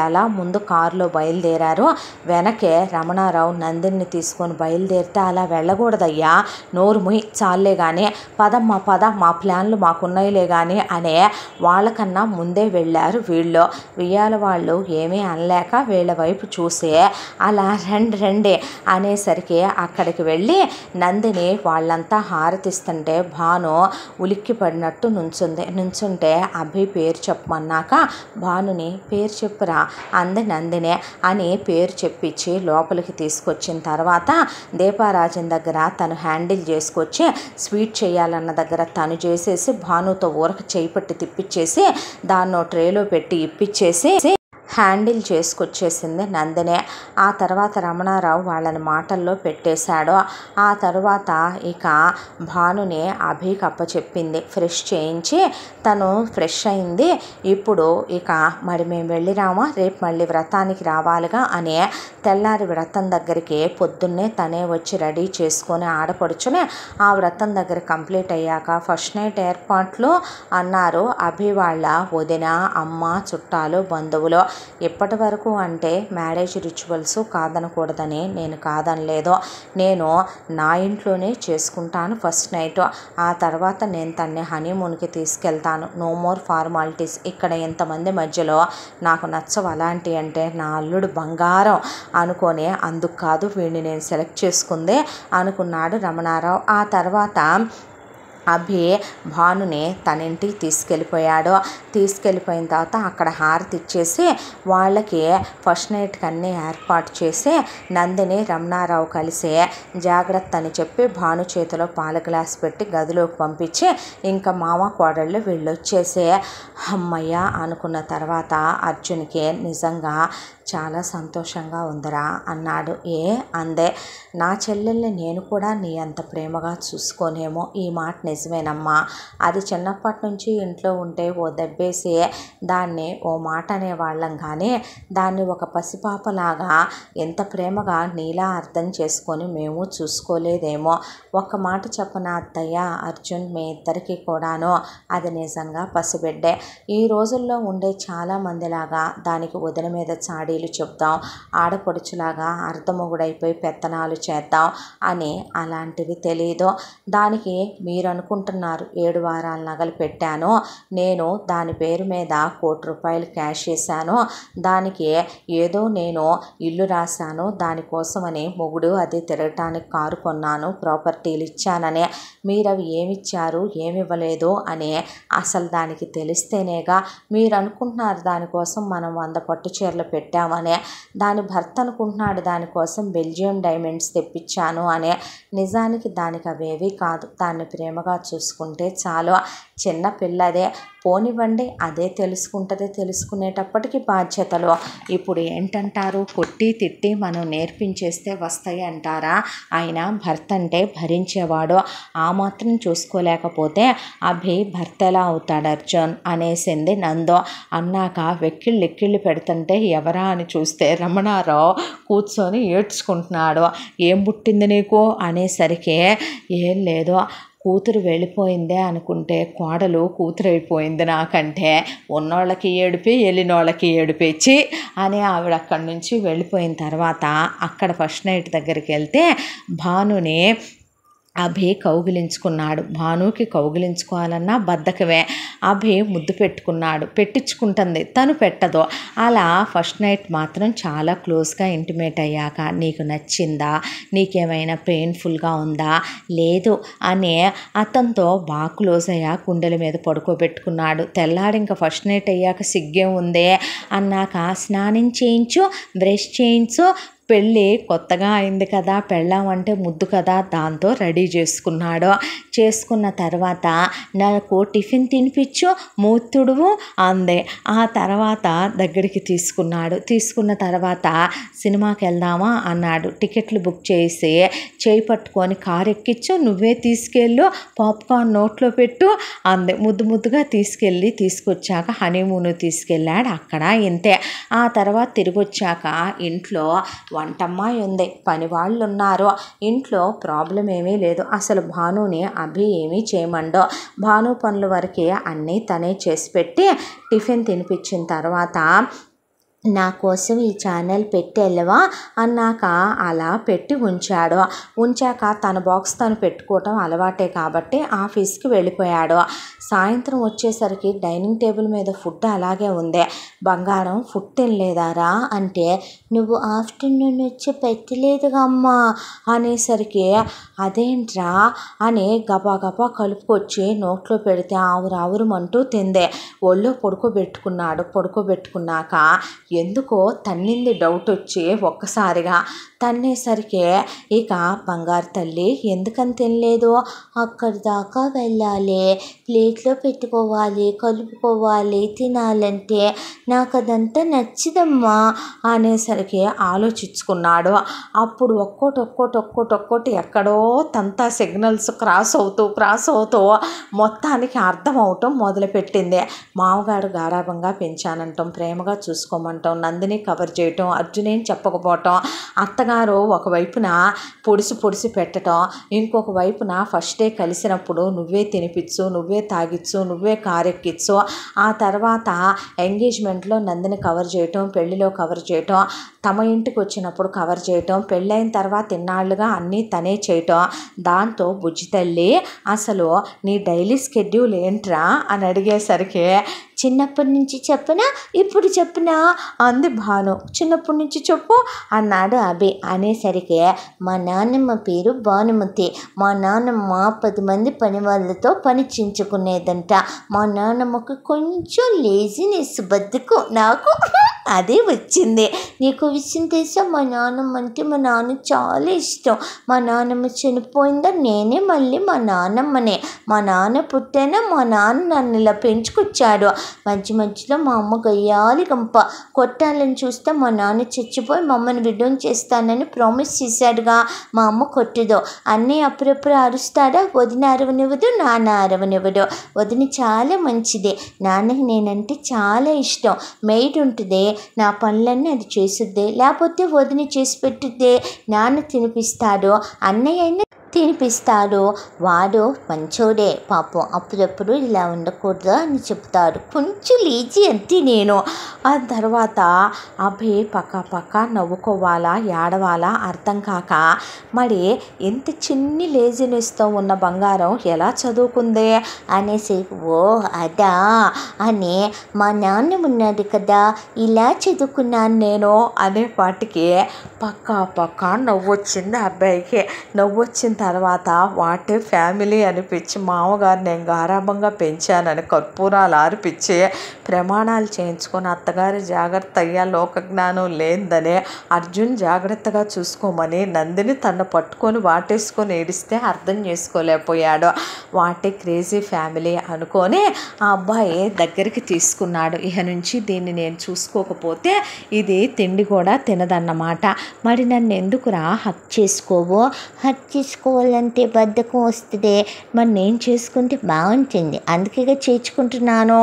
అలా ముందు కారులో బయలుదేరారు వెనకే రమణారావు నందిని తీసుకొని బయలుదేరితే అలా వెళ్ళకూడదయ్యా నోరుముయి చాలే కానీ పదమ్మా పద మా ప్లాన్లు మాకున్నాయిలే కానీ అనే వాళ్ళకన్నా ముందే వెళ్ళారు వీళ్ళు ఉయ్యాల వాళ్ళు ఏమీ అనలేక వీళ్ళ వైపు చూసి అలా రండి రండి అనేసరికి అక్కడికి వెళ్ళి నందిని వాళ్ళంతా హారతిస్తుంటే భాను ఉలిక్కి పడినట్టు నుంచుంది నుంచుంటే అభి పేరు చెప్పమన్నాక భానుని పేరు చెప్పురా అంది నందిని అని పేరు చెప్పించి లోపలికి తీసుకొచ్చిన తర్వాత దీపారాజన్ దగ్గర తను హ్యాండిల్ చేసుకొచ్చి వచ్చి స్వీట్ చేయాలన్న దగ్గర తను చేసేసి భానుతో ఊరక చేయి పట్టి తిప్పించేసి దాన్ని ట్రేలో పెట్టి ఇప్పించేసి హ్యాండిల్ చేసుకొచ్చేసింది నందిని ఆ తర్వాత రమణారావు వాళ్ళని మాటల్లో పెట్టేశాడు ఆ తర్వాత ఇక భానుని అభికి అప్పచెప్పింది ఫ్రెష్ చేయించి తను ఫ్రెష్ అయింది ఇప్పుడు ఇక మరి మేము వెళ్ళిరామా రేపు మళ్ళీ వ్రతానికి రావాలిగా అనే తెల్లారి వ్రతం దగ్గరికి పొద్దున్నే తనే వచ్చి రెడీ చేసుకొని ఆడపడుచునే ఆ వ్రతం దగ్గర కంప్లీట్ అయ్యాక ఫస్ట్ నైట్ ఏర్పాట్లు అన్నారు అభి వాళ్ళ వదిన అమ్మ చుట్టాలు బంధువులు ఇప్పటి వరకు అంటే మ్యారేజ్ రిచువల్స్ కాదనకూడదని నేను కాదనలేదు నేను నా ఇంట్లోనే చేసుకుంటాను ఫస్ట్ నైట్ ఆ తర్వాత నేను తన్ని హనీమూన్కి తీసుకెళ్తాను నో మోర్ ఫార్మాలిటీస్ ఇక్కడ ఎంతమంది మధ్యలో నాకు నచ్చవు అలాంటి అంటే నా అల్లుడు బంగారం అనుకొని అందుకు కాదు వీడిని నేను సెలెక్ట్ చేసుకుందే అనుకున్నాడు రమణారావు ఆ తర్వాత అభి భానుని తన ఇంటికి తీసుకెళ్ళిపోయాడు తీసుకెళ్ళిపోయిన తర్వాత అక్కడ హారతి ఇచ్చేసి వాళ్ళకి ఫస్ట్ నైట్కి అన్నీ ఏర్పాటు చేసి నందిని రమణారావు కలిసి జాగ్రత్త అని చెప్పి భాను చేతిలో పాల గ్లాస్ పెట్టి గదిలోకి పంపించి ఇంకా మామ కోడళ్ళు వీళ్ళు వచ్చేసి అమ్మయ్య అనుకున్న తర్వాత అర్జున్కి నిజంగా చాలా సంతోషంగా ఉందిరా అన్నాడు ఏ అందే నా చెల్లెల్ని నేను కూడా నీ అంత ప్రేమగా చూసుకోనేమో ఈ మాట నిజమేనమ్మా అది చిన్నప్పటి నుంచి ఇంట్లో ఉంటే ఓ దెబ్బేసి దాన్ని ఓ మాట అనేవాళ్ళం కానీ దాన్ని ఒక పసిపాపలాగా ఎంత ప్రేమగా నీలా అర్థం చేసుకొని మేము చూసుకోలేదేమో ఒక మాట చెప్పన అత్తయ్య అర్జున్ మీ ఇద్దరికి కూడాను అది నిజంగా పసిబిడ్డే ఈ రోజుల్లో ఉండే చాలామందిలాగా దానికి వదిన మీద చాడీ స్టోరీలు చెప్తాం ఆడపడుచులాగా అర్ధమొగుడైపోయి పెత్తనాలు చేద్దాం అని అలాంటివి తెలియదు దానికి మీరు అనుకుంటున్నారు ఏడు వారాల నగలు పెట్టాను నేను దాని పేరు మీద కోటి రూపాయలు క్యాష్ చేశాను దానికి ఏదో నేను ఇల్లు రాశాను దానికోసమని మొగుడు అది తిరగటానికి కారు కొన్నాను ప్రాపర్టీలు ఇచ్చానని మీరు అవి ఏమిచ్చారు ఏమివ్వలేదు అని అసలు దానికి తెలిస్తేనేగా మీరు అనుకుంటున్నారు దానికోసం మనం వంద పట్టు చీరలు పెట్టాము అనే దాని భర్త అనుకుంటున్నాడు దానికోసం బెల్జియం డైమండ్స్ తెప్పించాను అనే నిజానికి దానికి అవేవీ కాదు దాన్ని ప్రేమగా చూసుకుంటే చాలు చిన్న పిల్లదే పోనివ్వండి అదే తెలుసుకుంటుంది తెలుసుకునేటప్పటికి బాధ్యతలు ఇప్పుడు ఏంటంటారు కొట్టి తిట్టి మనం నేర్పించేస్తే వస్తాయి అంటారా ఆయన భర్త అంటే భరించేవాడు ఆ మాత్రం చూసుకోలేకపోతే అభి భర్త ఎలా అవుతాడు అర్జున్ అనేసింది నందో అన్నాక వెక్కిళ్ళు ఎక్కిళ్ళు పెడుతుంటే ఎవరా అని చూస్తే రమణారావు కూర్చొని ఏడ్చుకుంటున్నాడు ఏం పుట్టింది నీకు అనేసరికి ఏం లేదు కూతురు వెళ్ళిపోయిందే అనుకుంటే కోడలు కూతురు కూతురైపోయింది నాకంటే ఉన్నోళ్ళకి ఏడిపి వెళ్ళినోళ్ళకి ఏడిపించి అని ఆవిడ అక్కడి నుంచి వెళ్ళిపోయిన తర్వాత అక్కడ ఫస్ట్ నైట్ దగ్గరికి వెళ్తే భానుని అభే కౌగిలించుకున్నాడు భానుకి కౌగిలించుకోవాలన్నా బద్ధకమే అభే ముద్దు పెట్టుకున్నాడు పెట్టించుకుంటుంది తను పెట్టదు అలా ఫస్ట్ నైట్ మాత్రం చాలా క్లోజ్గా ఇంటిమేట్ అయ్యాక నీకు నచ్చిందా నీకేమైనా పెయిన్ఫుల్గా ఉందా లేదు అనే అతనితో బాగా క్లోజ్ అయ్యా కుండల మీద పడుకోబెట్టుకున్నాడు తెల్లాడు ఇంకా ఫస్ట్ నైట్ అయ్యాక సిగ్గే ఉందే అన్నాక స్నానం చేయించు బ్రష్ చేయించు పెళ్ళి కొత్తగా అయింది కదా పెళ్ళాం అంటే ముద్దు కదా దాంతో రెడీ చేసుకున్నాడు చేసుకున్న తర్వాత నాకు టిఫిన్ తినిపించు మూతుడువు అందే ఆ తర్వాత దగ్గరికి తీసుకున్నాడు తీసుకున్న తర్వాత సినిమాకి వెళ్దామా అన్నాడు టికెట్లు బుక్ చేసి చేయి పట్టుకొని కారు ఎక్కించు నువ్వే తీసుకెళ్ళు పాప్కార్న్ నోట్లో పెట్టు అందే ముద్దు ముద్దుగా తీసుకెళ్ళి తీసుకొచ్చాక హనీమూన్ తీసుకెళ్ళాడు అక్కడ ఇంతే ఆ తర్వాత తిరిగి వచ్చాక ఇంట్లో వంటమ్మాయి ఉంది పని వాళ్ళు ఉన్నారు ఇంట్లో ప్రాబ్లం ఏమీ లేదు అసలు భానుని అభి ఏమీ చేయమండో భాను పనుల వరకే అన్నీ తనే చేసి పెట్టి టిఫిన్ తినిపించిన తర్వాత నా కోసం ఈ ఛానల్ పెట్టెళ్ళవా అన్నాక అలా పెట్టి ఉంచాడు ఉంచాక తన బాక్స్ తను పెట్టుకోవటం అలవాటే కాబట్టి ఆఫీస్కి వెళ్ళిపోయాడు సాయంత్రం వచ్చేసరికి డైనింగ్ టేబుల్ మీద ఫుడ్ అలాగే ఉంది బంగారం ఫుడ్ తినలేదారా అంటే నువ్వు ఆఫ్టర్నూన్ వచ్చి పెట్టలేదుగా అమ్మా అనేసరికి అదేంట్రా అని గబా గబా కలుపుకొచ్చి నోట్లో పెడితే ఆవురావురు అంటూ తిందే ఒళ్ళో పడుకోబెట్టుకున్నాడు పడుకోబెట్టుకున్నాక ఎందుకో తన్నింది డౌట్ వచ్చి ఒక్కసారిగా తన్నేసరికి ఇక బంగారు తల్లి ఎందుకని తినలేదు అక్కడి దాకా వెళ్ళాలి ప్లేట్లో పెట్టుకోవాలి కలుపుకోవాలి తినాలంటే నాకు అదంతా నచ్చదమ్మా అనేసరికి ఆలోచించుకున్నాడు అప్పుడు ఒక్కోటి ఒక్కోటి ఒక్కోటి ఒక్కోటి ఎక్కడో తంతా సిగ్నల్స్ క్రాస్ అవుతూ క్రాస్ అవుతూ మొత్తానికి అర్థం అవటం మొదలుపెట్టింది మామగారు గారాభంగా పెంచానంటాం ప్రేమగా చూసుకోమంటాం నందిని కవర్ చేయటం అర్జునేం చెప్పకపోవటం అత్తగా అత్తగారు ఒకవైపున పొడిసి పొడిసి పెట్టడం ఇంకొక వైపున ఫస్ట్ డే కలిసినప్పుడు నువ్వే తినిపించు నువ్వే తాగిచ్చు నువ్వే కారెక్కిచ్చు ఆ తర్వాత ఎంగేజ్మెంట్లో నందిని కవర్ చేయటం పెళ్లిలో కవర్ చేయటం తమ ఇంటికి వచ్చినప్పుడు కవర్ చేయటం పెళ్ళైన తర్వాత ఇన్నాళ్ళుగా అన్నీ తనే చేయటం దాంతో బుజ్జి తల్లి అసలు నీ డైలీ షెడ్యూల్ ఏంట్రా అని అడిగేసరికి చిన్నప్పటి నుంచి చెప్పనా ఇప్పుడు చెప్పనా అంది భాను చిన్నప్పటి నుంచి చెప్పు అన్నాడు అభి అనేసరికి మా నాన్నమ్మ పేరు భానుమతి మా నాన్నమ్మ పది మంది పని వాళ్ళతో పని చించుకునేదంట మా నాన్నమ్మకు కొంచెం లేజినెస్ బద్దుకు నాకు అదే వచ్చింది నీకు విషయం తెలుసా మా నాన్నమ్మ అంటే మా నాన్న చాలా ఇష్టం మా నాన్నమ్మ చనిపోయిందా నేనే మళ్ళీ మా నాన్నమ్మనే మా నాన్న పుట్టానా మా నాన్న నన్ను ఇలా పెంచుకొచ్చాడు మధ్య మధ్యలో మా అమ్మ గయ్యాలి గంప కొట్టాలని చూస్తే మా నాన్న చచ్చిపోయి మా అమ్మని విడుదల చేస్తానని ప్రామిస్ చేశాడుగా మా అమ్మ కొట్టదు అన్నీ అప్పుడప్పుడు అరుస్తాడా వదిన అరవనివ్వదు నాన్న అరవనివ్వదు వదిన చాలా మంచిది నాన్నకి నేనంటే చాలా ఇష్టం మెయిడ్ ఉంటుంది నా పనులన్నీ అది చేసుద్ది లేకపోతే వదిన చేసి పెట్టితే నాన్న తినిపిస్తాడో అన్నయ్య అయినా తినిపిస్తాడు వాడు మంచోడే పాపం అప్పుడప్పుడు ఇలా ఉండకూడదు అని చెప్తాడు కొంచెం లేచి అంతే నేను ఆ తర్వాత అభి పక్క పక్క నవ్వుకోవాలా ఏడవాలా అర్థం కాక మరి ఎంత చిన్ని లేజినెస్తో ఉన్న బంగారం ఎలా చదువుకుంది అనేసి ఓ అదా అని మా నాన్న ఉన్నది కదా ఇలా చదువుకున్నాను నేను అనే పాటికి పక్క పక్క నవ్వొచ్చింది అబ్బాయికి నవ్వొచ్చింది తర్వాత వాటి ఫ్యామిలీ అనిపించి మామగారు నేను గారాభంగా పెంచానని కర్పూరాలు ఆర్పిచ్చి ప్రమాణాలు చేయించుకొని అత్తగారి జాగ్రత్త అయ్యా లోకజ్ఞానం లేదని అర్జున్ జాగ్రత్తగా చూసుకోమని నందిని తను పట్టుకొని వాటేసుకొని ఏడిస్తే అర్థం చేసుకోలేకపోయాడు వాటి క్రేజీ ఫ్యామిలీ అనుకొని ఆ అబ్బాయి దగ్గరికి తీసుకున్నాడు ఇక నుంచి దీన్ని నేను చూసుకోకపోతే ఇది తిండి కూడా తినదన్నమాట మరి నన్ను ఎందుకురా హక్ చేసుకోవో హక్ చేసుకో చేసుకోవాలంటే బద్ధకం వస్తుంది మరి నేను చేసుకుంటే బాగుంటుంది అందుకేగా చేర్చుకుంటున్నాను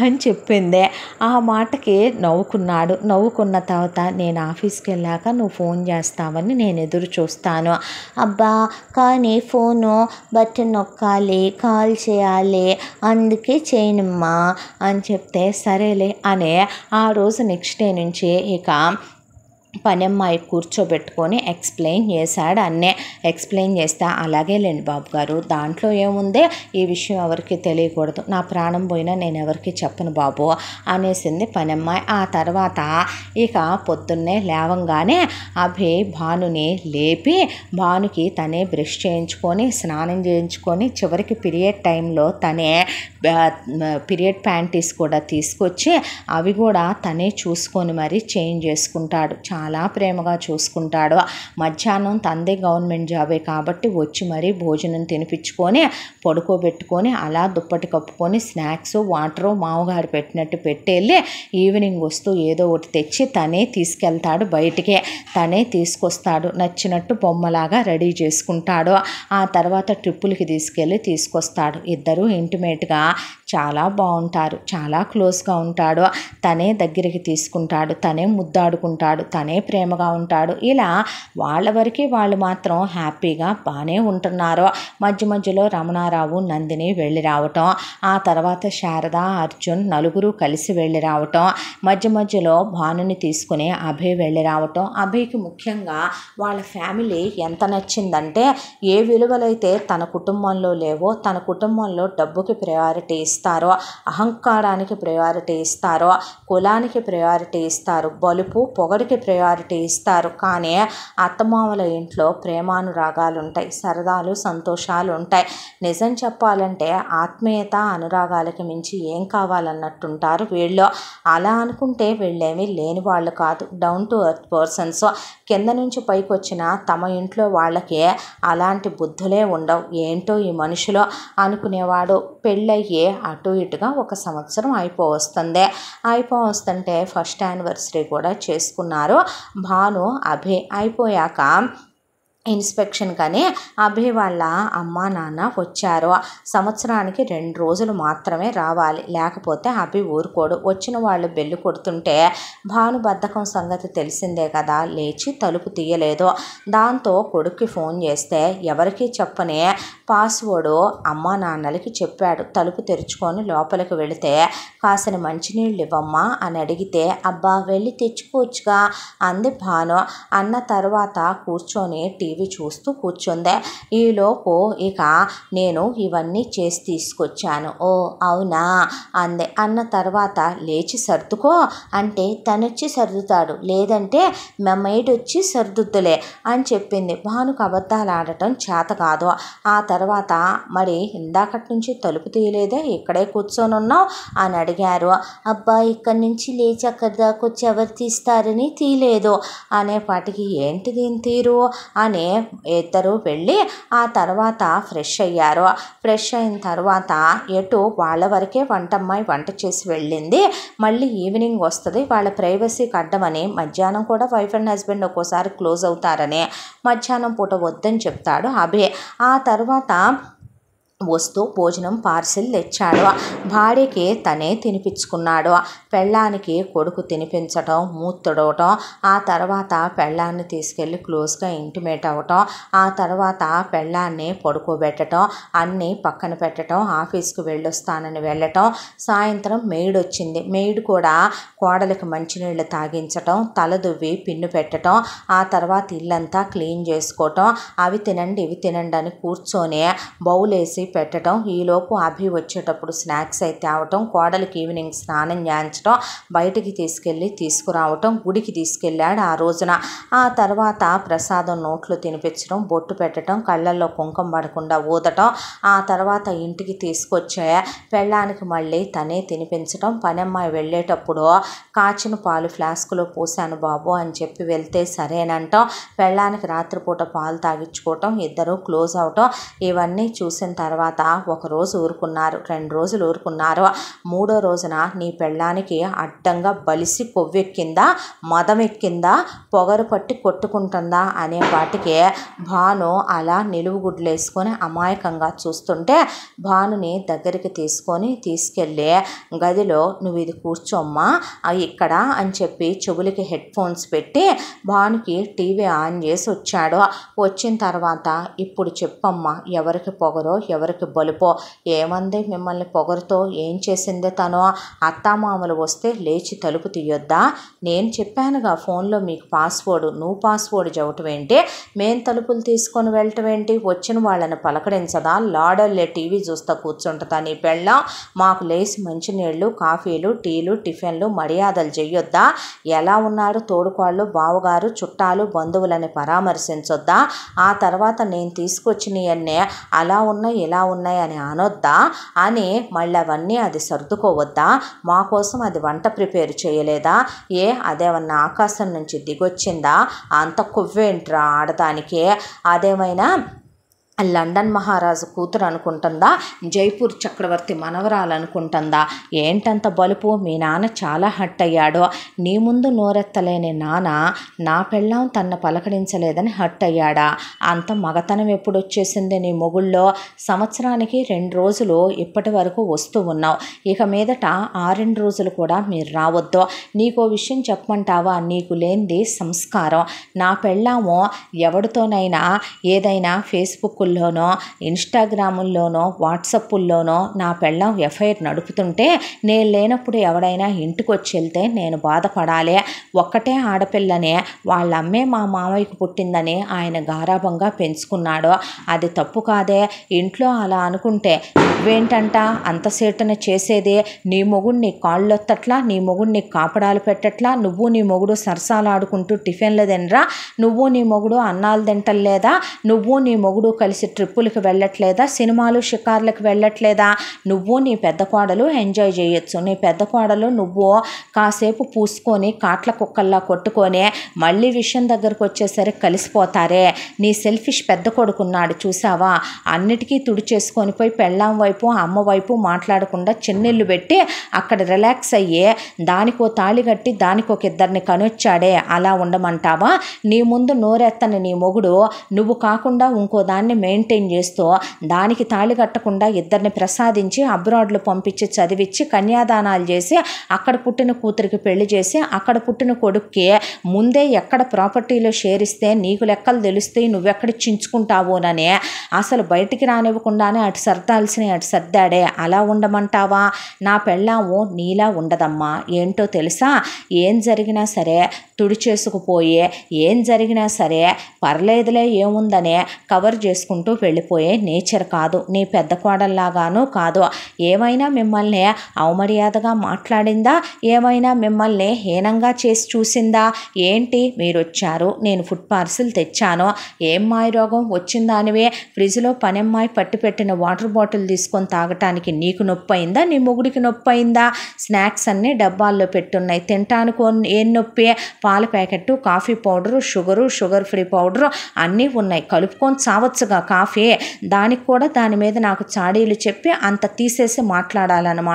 అని చెప్పింది ఆ మాటకి నవ్వుకున్నాడు నవ్వుకున్న తర్వాత నేను ఆఫీస్కి వెళ్ళాక నువ్వు ఫోన్ చేస్తావని నేను ఎదురు చూస్తాను అబ్బా కానీ ఫోను బటన్ నొక్కాలి కాల్ చేయాలి అందుకే చేయనమ్మా అని చెప్తే సరేలే అనే ఆ రోజు నెక్స్ట్ డే నుంచి ఇక పనమ్మాయి కూర్చోబెట్టుకొని ఎక్స్ప్లెయిన్ చేశాడు అన్నే ఎక్స్ప్లెయిన్ చేస్తా అలాగే లేండి బాబు గారు దాంట్లో ఏముందే ఈ విషయం ఎవరికి తెలియకూడదు నా ప్రాణం పోయినా నేను ఎవరికి చెప్పను బాబు అనేసింది పనమ్మాయి ఆ తర్వాత ఇక పొద్దున్నే లేవంగానే అభి భానుని లేపి భానుకి తనే బ్రష్ చేయించుకొని స్నానం చేయించుకొని చివరికి పీరియడ్ టైంలో తనే పీరియడ్ ప్యాంటీస్ కూడా తీసుకొచ్చి అవి కూడా తనే చూసుకొని మరీ చేంజ్ చేసుకుంటాడు చాలా చాలా ప్రేమగా చూసుకుంటాడు మధ్యాహ్నం తందే గవర్నమెంట్ జాబే కాబట్టి వచ్చి మరీ భోజనం తినిపించుకొని పడుకోబెట్టుకొని అలా దుప్పటి కప్పుకొని స్నాక్స్ వాటరు మామగారు పెట్టినట్టు పెట్టేళ్ళి ఈవినింగ్ వస్తూ ఏదో ఒకటి తెచ్చి తనే తీసుకెళ్తాడు బయటికే తనే తీసుకొస్తాడు నచ్చినట్టు బొమ్మలాగా రెడీ చేసుకుంటాడు ఆ తర్వాత ట్రిప్పులకి తీసుకెళ్ళి తీసుకొస్తాడు ఇద్దరు ఇంటిమేట్గా చాలా బాగుంటారు చాలా క్లోజ్గా ఉంటాడు తనే దగ్గరికి తీసుకుంటాడు తనే ముద్దాడుకుంటాడు తనే ప్రేమగా ఉంటాడు ఇలా వాళ్ళ వరకు వాళ్ళు మాత్రం హ్యాపీగా బాగానే ఉంటున్నారు మధ్య మధ్యలో రమణారావు నందిని వెళ్ళి రావటం ఆ తర్వాత శారద అర్జున్ నలుగురు కలిసి వెళ్ళి రావటం మధ్య మధ్యలో భానుని తీసుకుని అభయ్ వెళ్ళి రావటం అభయ్కి ముఖ్యంగా వాళ్ళ ఫ్యామిలీ ఎంత నచ్చిందంటే ఏ విలువలైతే తన కుటుంబంలో లేవో తన కుటుంబంలో డబ్బుకి ప్రయారిటీ ఇస్తారో అహంకారానికి ప్రయారిటీ ఇస్తారో కులానికి ప్రయారిటీ ఇస్తారు బలుపు పొగడికి ప్రయారిటీ ఇస్తారు కానీ అత్తమామల ఇంట్లో ప్రేమానురాగాలు ఉంటాయి సరదాలు సంతోషాలు ఉంటాయి నిజం చెప్పాలంటే ఆత్మీయత అనురాగాలకి మించి ఏం కావాలన్నట్టుంటారు వీళ్ళు అలా అనుకుంటే వీళ్ళేమి లేని వాళ్ళు కాదు డౌన్ టు ఎర్త్ పర్సన్స్ కింద నుంచి పైకి వచ్చిన తమ ఇంట్లో వాళ్ళకి అలాంటి బుద్ధులే ఉండవు ఏంటో ఈ మనుషులు అనుకునేవాడు పెళ్ళయ్యే అటు ఇటుగా ఒక సంవత్సరం అయిపోవస్తుంది అయిపోవస్తుంటే ఫస్ట్ యానివర్సరీ కూడా చేసుకున్నారు భాను అభి అయిపోయాక ఇన్స్పెక్షన్ కానీ అభి వాళ్ళ అమ్మ నాన్న వచ్చారు సంవత్సరానికి రెండు రోజులు మాత్రమే రావాలి లేకపోతే అభి ఊరుకోడు వచ్చిన వాళ్ళు బెల్లు కొడుతుంటే భాను బద్ధకం సంగతి తెలిసిందే కదా లేచి తలుపు తీయలేదు దాంతో కొడుక్కి ఫోన్ చేస్తే ఎవరికి చెప్పని పాస్వర్డు అమ్మా నాన్నలకి చెప్పాడు తలుపు తెరుచుకొని లోపలికి వెళితే కాసిన మంచినీళ్ళు ఇవ్వమ్మా అని అడిగితే అబ్బా వెళ్ళి తెచ్చుకోవచ్చుగా అంది భాను అన్న తర్వాత కూర్చొని టీవీ టీవీ చూస్తూ కూర్చుంది ఈలోపు ఇక నేను ఇవన్నీ చేసి తీసుకొచ్చాను ఓ అవునా అంది అన్న తర్వాత లేచి సర్దుకో అంటే తనొచ్చి సర్దుతాడు లేదంటే మా మైడ్ వచ్చి సర్దుద్దులే అని చెప్పింది భానుకు అబద్ధాలు ఆడటం చేత కాదు ఆ తర్వాత మరి ఇందాకటి నుంచి తలుపు తీయలేదే ఇక్కడే కూర్చొని ఉన్నావు అని అడిగారు అబ్బా ఇక్కడి నుంచి లేచి అక్కడి దాకా వచ్చి ఎవరు తీస్తారని తీయలేదు అనేపాటికి ఏంటి దీని తీరు అని ఇద్దరు వెళ్ళి ఆ తర్వాత ఫ్రెష్ అయ్యారు ఫ్రెష్ అయిన తర్వాత ఎటు వాళ్ళ వరకే వంటమ్మాయి వంట చేసి వెళ్ళింది మళ్ళీ ఈవినింగ్ వస్తుంది వాళ్ళ ప్రైవసీకి అడ్డమని మధ్యాహ్నం కూడా వైఫ్ అండ్ హస్బెండ్ ఒక్కోసారి క్లోజ్ అవుతారని మధ్యాహ్నం పూట వద్దని చెప్తాడు అభి ఆ తర్వాత వస్తూ భోజనం పార్సిల్ తెచ్చాడు భార్యకి తనే తినిపించుకున్నాడు పెళ్ళానికి కొడుకు తినిపించటం మూతుడవటం ఆ తర్వాత పెళ్ళాన్ని తీసుకెళ్ళి క్లోజ్గా ఇంటిమేట్ అవ్వటం ఆ తర్వాత పెళ్ళాన్ని పడుకోబెట్టడం అన్నీ పక్కన పెట్టడం ఆఫీస్కి వెళ్ళొస్తానని వెళ్ళటం సాయంత్రం మెయిడ్ వచ్చింది మెయిడ్ కూడా కోడలికి మంచినీళ్ళు తాగించటం తలదువ్వి పిన్ను పెట్టడం ఆ తర్వాత ఇల్లంతా క్లీన్ చేసుకోవటం అవి తినండి ఇవి తినండి అని కూర్చొని బౌలేసి పెట్టడం ఈలోపు అభి వచ్చేటప్పుడు స్నాక్స్ అయితే తేవటం కోడలికి ఈవినింగ్ స్నానం చేయించడం బయటికి తీసుకెళ్ళి తీసుకురావటం గుడికి తీసుకెళ్ళాడు ఆ రోజున ఆ తర్వాత ప్రసాదం నోట్లు తినిపించడం బొట్టు పెట్టడం కళ్ళల్లో కుంకం పడకుండా ఊదటం ఆ తర్వాత ఇంటికి తీసుకొచ్చే పెళ్ళానికి మళ్ళీ తనే తినిపించడం పనమ్మాయి వెళ్ళేటప్పుడు కాచిన పాలు ఫ్లాస్కులో పోసాను బాబు అని చెప్పి వెళ్తే సరేనంటాం పెళ్ళానికి రాత్రిపూట పాలు తాగించుకోవటం ఇద్దరు క్లోజ్ అవటం ఇవన్నీ చూసిన తర్వాత తర్వాత ఒకరోజు ఊరుకున్నారు రెండు రోజులు ఊరుకున్నారు మూడో రోజున నీ పెళ్ళానికి అడ్డంగా బలిసి కొవ్వెక్కిందా ఎక్కిందా పొగరు పట్టి కొట్టుకుంటుందా అనే వాటికి భాను అలా నిలువుగుడ్లేసుకొని అమాయకంగా చూస్తుంటే భానుని దగ్గరికి తీసుకొని తీసుకెళ్ళి గదిలో నువ్వు ఇది కూర్చోమ్మా ఇక్కడ అని చెప్పి చెవులకి హెడ్ ఫోన్స్ పెట్టి భానుకి టీవీ ఆన్ చేసి వచ్చాడు వచ్చిన తర్వాత ఇప్పుడు చెప్పమ్మా ఎవరికి పొగరో ఎవరికి ఎవరికి బలుపో ఏమంది మిమ్మల్ని పొగరుతో ఏం చేసిందే తను అత్తామామలు వస్తే లేచి తలుపు తీయొద్దా నేను చెప్పానుగా ఫోన్లో మీకు పాస్వర్డ్ నువ్వు పాస్వర్డ్ చెప్పటం ఏంటి మేం తలుపులు తీసుకొని వెళ్ళటం ఏంటి వచ్చిన వాళ్ళని పలకరించదా లాడల్లే టీవీ చూస్తా కూర్చుంటుందా నీ పెళ్ళ మాకు లేచి మంచినీళ్ళు కాఫీలు టీలు టిఫిన్లు మర్యాదలు చెయ్యొద్దా ఎలా ఉన్నారు తోడుకోళ్ళు బావగారు చుట్టాలు బంధువులని పరామర్శించొద్దా ఆ తర్వాత నేను తీసుకొచ్చినవన్నీ అలా ఉన్న ఇలా ఎలా ఉన్నాయని అనొద్దా అని మళ్ళీ అవన్నీ అది సర్దుకోవద్దా మా కోసం అది వంట ప్రిపేర్ చేయలేదా ఏ అదేమన్నా ఆకాశం నుంచి దిగొచ్చిందా అంత కొవ్వేంట్రా ఆడదానికి అదేమైనా లండన్ మహారాజు కూతురు అనుకుంటుందా జైపూర్ చక్రవర్తి మనవరాలు అనుకుంటుందా ఏంటంత బలుపు మీ నాన్న చాలా హట్ అయ్యాడో నీ ముందు నోరెత్తలేని నాన్న నా పెళ్ళాం తన్ను పలకరించలేదని హట్ అయ్యాడా అంత మగతనం ఎప్పుడొచ్చేసింది నీ మొగుళ్ళో సంవత్సరానికి రెండు రోజులు ఇప్పటి వరకు వస్తూ ఉన్నావు ఇక మీదట ఆ రెండు రోజులు కూడా మీరు రావద్దు నీకు విషయం చెప్పమంటావా నీకు లేనిది సంస్కారం నా పెళ్ళాము ఎవడితోనైనా ఏదైనా ఫేస్బుక్ ఫేస్బుక్ల్లోనో ఇన్స్టాగ్రాముల్లోనో వాట్సప్ల్లోనో నా పెళ్ళం ఎఫ్ఐఆర్ నడుపుతుంటే నేను లేనప్పుడు ఎవడైనా ఇంటికి వచ్చి వెళ్తే నేను బాధపడాలి ఒక్కటే ఆడపిల్లనే వాళ్ళ అమ్మే మా మామయ్యకు పుట్టిందని ఆయన గారాభంగా పెంచుకున్నాడు అది తప్పు కాదే ఇంట్లో అలా అనుకుంటే నువ్వేంటంట అంతసేటన చేసేది నీ మొగుడిని కాళ్ళొత్తట్లా నీ మొగుడిని కాపడాలు పెట్టట్లా నువ్వు నీ మొగుడు సరసాలు ఆడుకుంటూ టిఫిన్లు తినరా నువ్వు నీ మొగుడు అన్నాలు తింటలేదా నువ్వు నీ మొగుడు కలిసి కలిసి ట్రిప్పులకు వెళ్ళట్లేదా సినిమాలు షికార్లకు వెళ్ళట్లేదా నువ్వు నీ పెద్ద కోడలు ఎంజాయ్ చేయొచ్చు నీ పెద్ద కోడలు నువ్వు కాసేపు పూసుకొని కాట్ల కుక్కల్లా కొట్టుకొని మళ్ళీ విషయం దగ్గరకు వచ్చేసరికి కలిసిపోతారే నీ సెల్ఫిష్ పెద్ద కొడుకున్నాడు చూసావా అన్నిటికీ తుడి చేసుకొని పోయి పెళ్ళాం వైపు అమ్మ వైపు మాట్లాడకుండా చిన్నెళ్ళు పెట్టి అక్కడ రిలాక్స్ అయ్యే దానికో తాళి కట్టి దానికో ఇద్దరిని కనొచ్చాడే అలా ఉండమంటావా నీ ముందు నోరెత్తని నీ మొగుడు నువ్వు కాకుండా ఇంకో దాన్ని మెయింటైన్ చేస్తూ దానికి తాళి కట్టకుండా ఇద్దరిని ప్రసాదించి అబ్రాడ్లు పంపించి చదివించి కన్యాదానాలు చేసి అక్కడ పుట్టిన కూతురికి పెళ్లి చేసి అక్కడ పుట్టిన కొడుక్కి ముందే ఎక్కడ ప్రాపర్టీలో షేర్ ఇస్తే నీకు లెక్కలు తెలుస్తాయి నువ్వెక్కడ చించుకుంటావోనని అసలు బయటికి రానివ్వకుండానే అటు సర్దాల్సినవి అటు సర్దాడే అలా ఉండమంటావా నా పెళ్ళాము నీలా ఉండదమ్మా ఏంటో తెలుసా ఏం జరిగినా సరే తుడిచేసుకుపోయే ఏం జరిగినా సరే పర్లేదులే ఏముందనే కవర్ చేసుకుంటూ వెళ్ళిపోయే నేచర్ కాదు నీ పెద్ద కోడల్లాగాను కాదు ఏమైనా మిమ్మల్ని అవమర్యాదగా మాట్లాడిందా ఏమైనా మిమ్మల్ని హీనంగా చేసి చూసిందా ఏంటి మీరు వచ్చారు నేను ఫుడ్ పార్సిల్ తెచ్చాను ఏం మాయ రోగం వచ్చిందానివే ఫ్రిడ్జ్లో పనెమ్మాయి పట్టుపెట్టిన వాటర్ బాటిల్ తీసుకొని తాగటానికి నీకు నొప్పి అయిందా నీ మొగుడికి నొప్పి అయిందా స్నాక్స్ అన్నీ డబ్బాల్లో పెట్టున్నాయి తింటానుకో ఏం నొప్పి పాల packet coffee powder sugar sugar free powder అన్నీ ఉన్నాయి కలుపుకొని చావచ్చుగా కాఫీ దానికి కూడా దాని మీద నాకు చాడీలు చెప్పి అంత తీసేసి మాట్లాడాలన్నమాట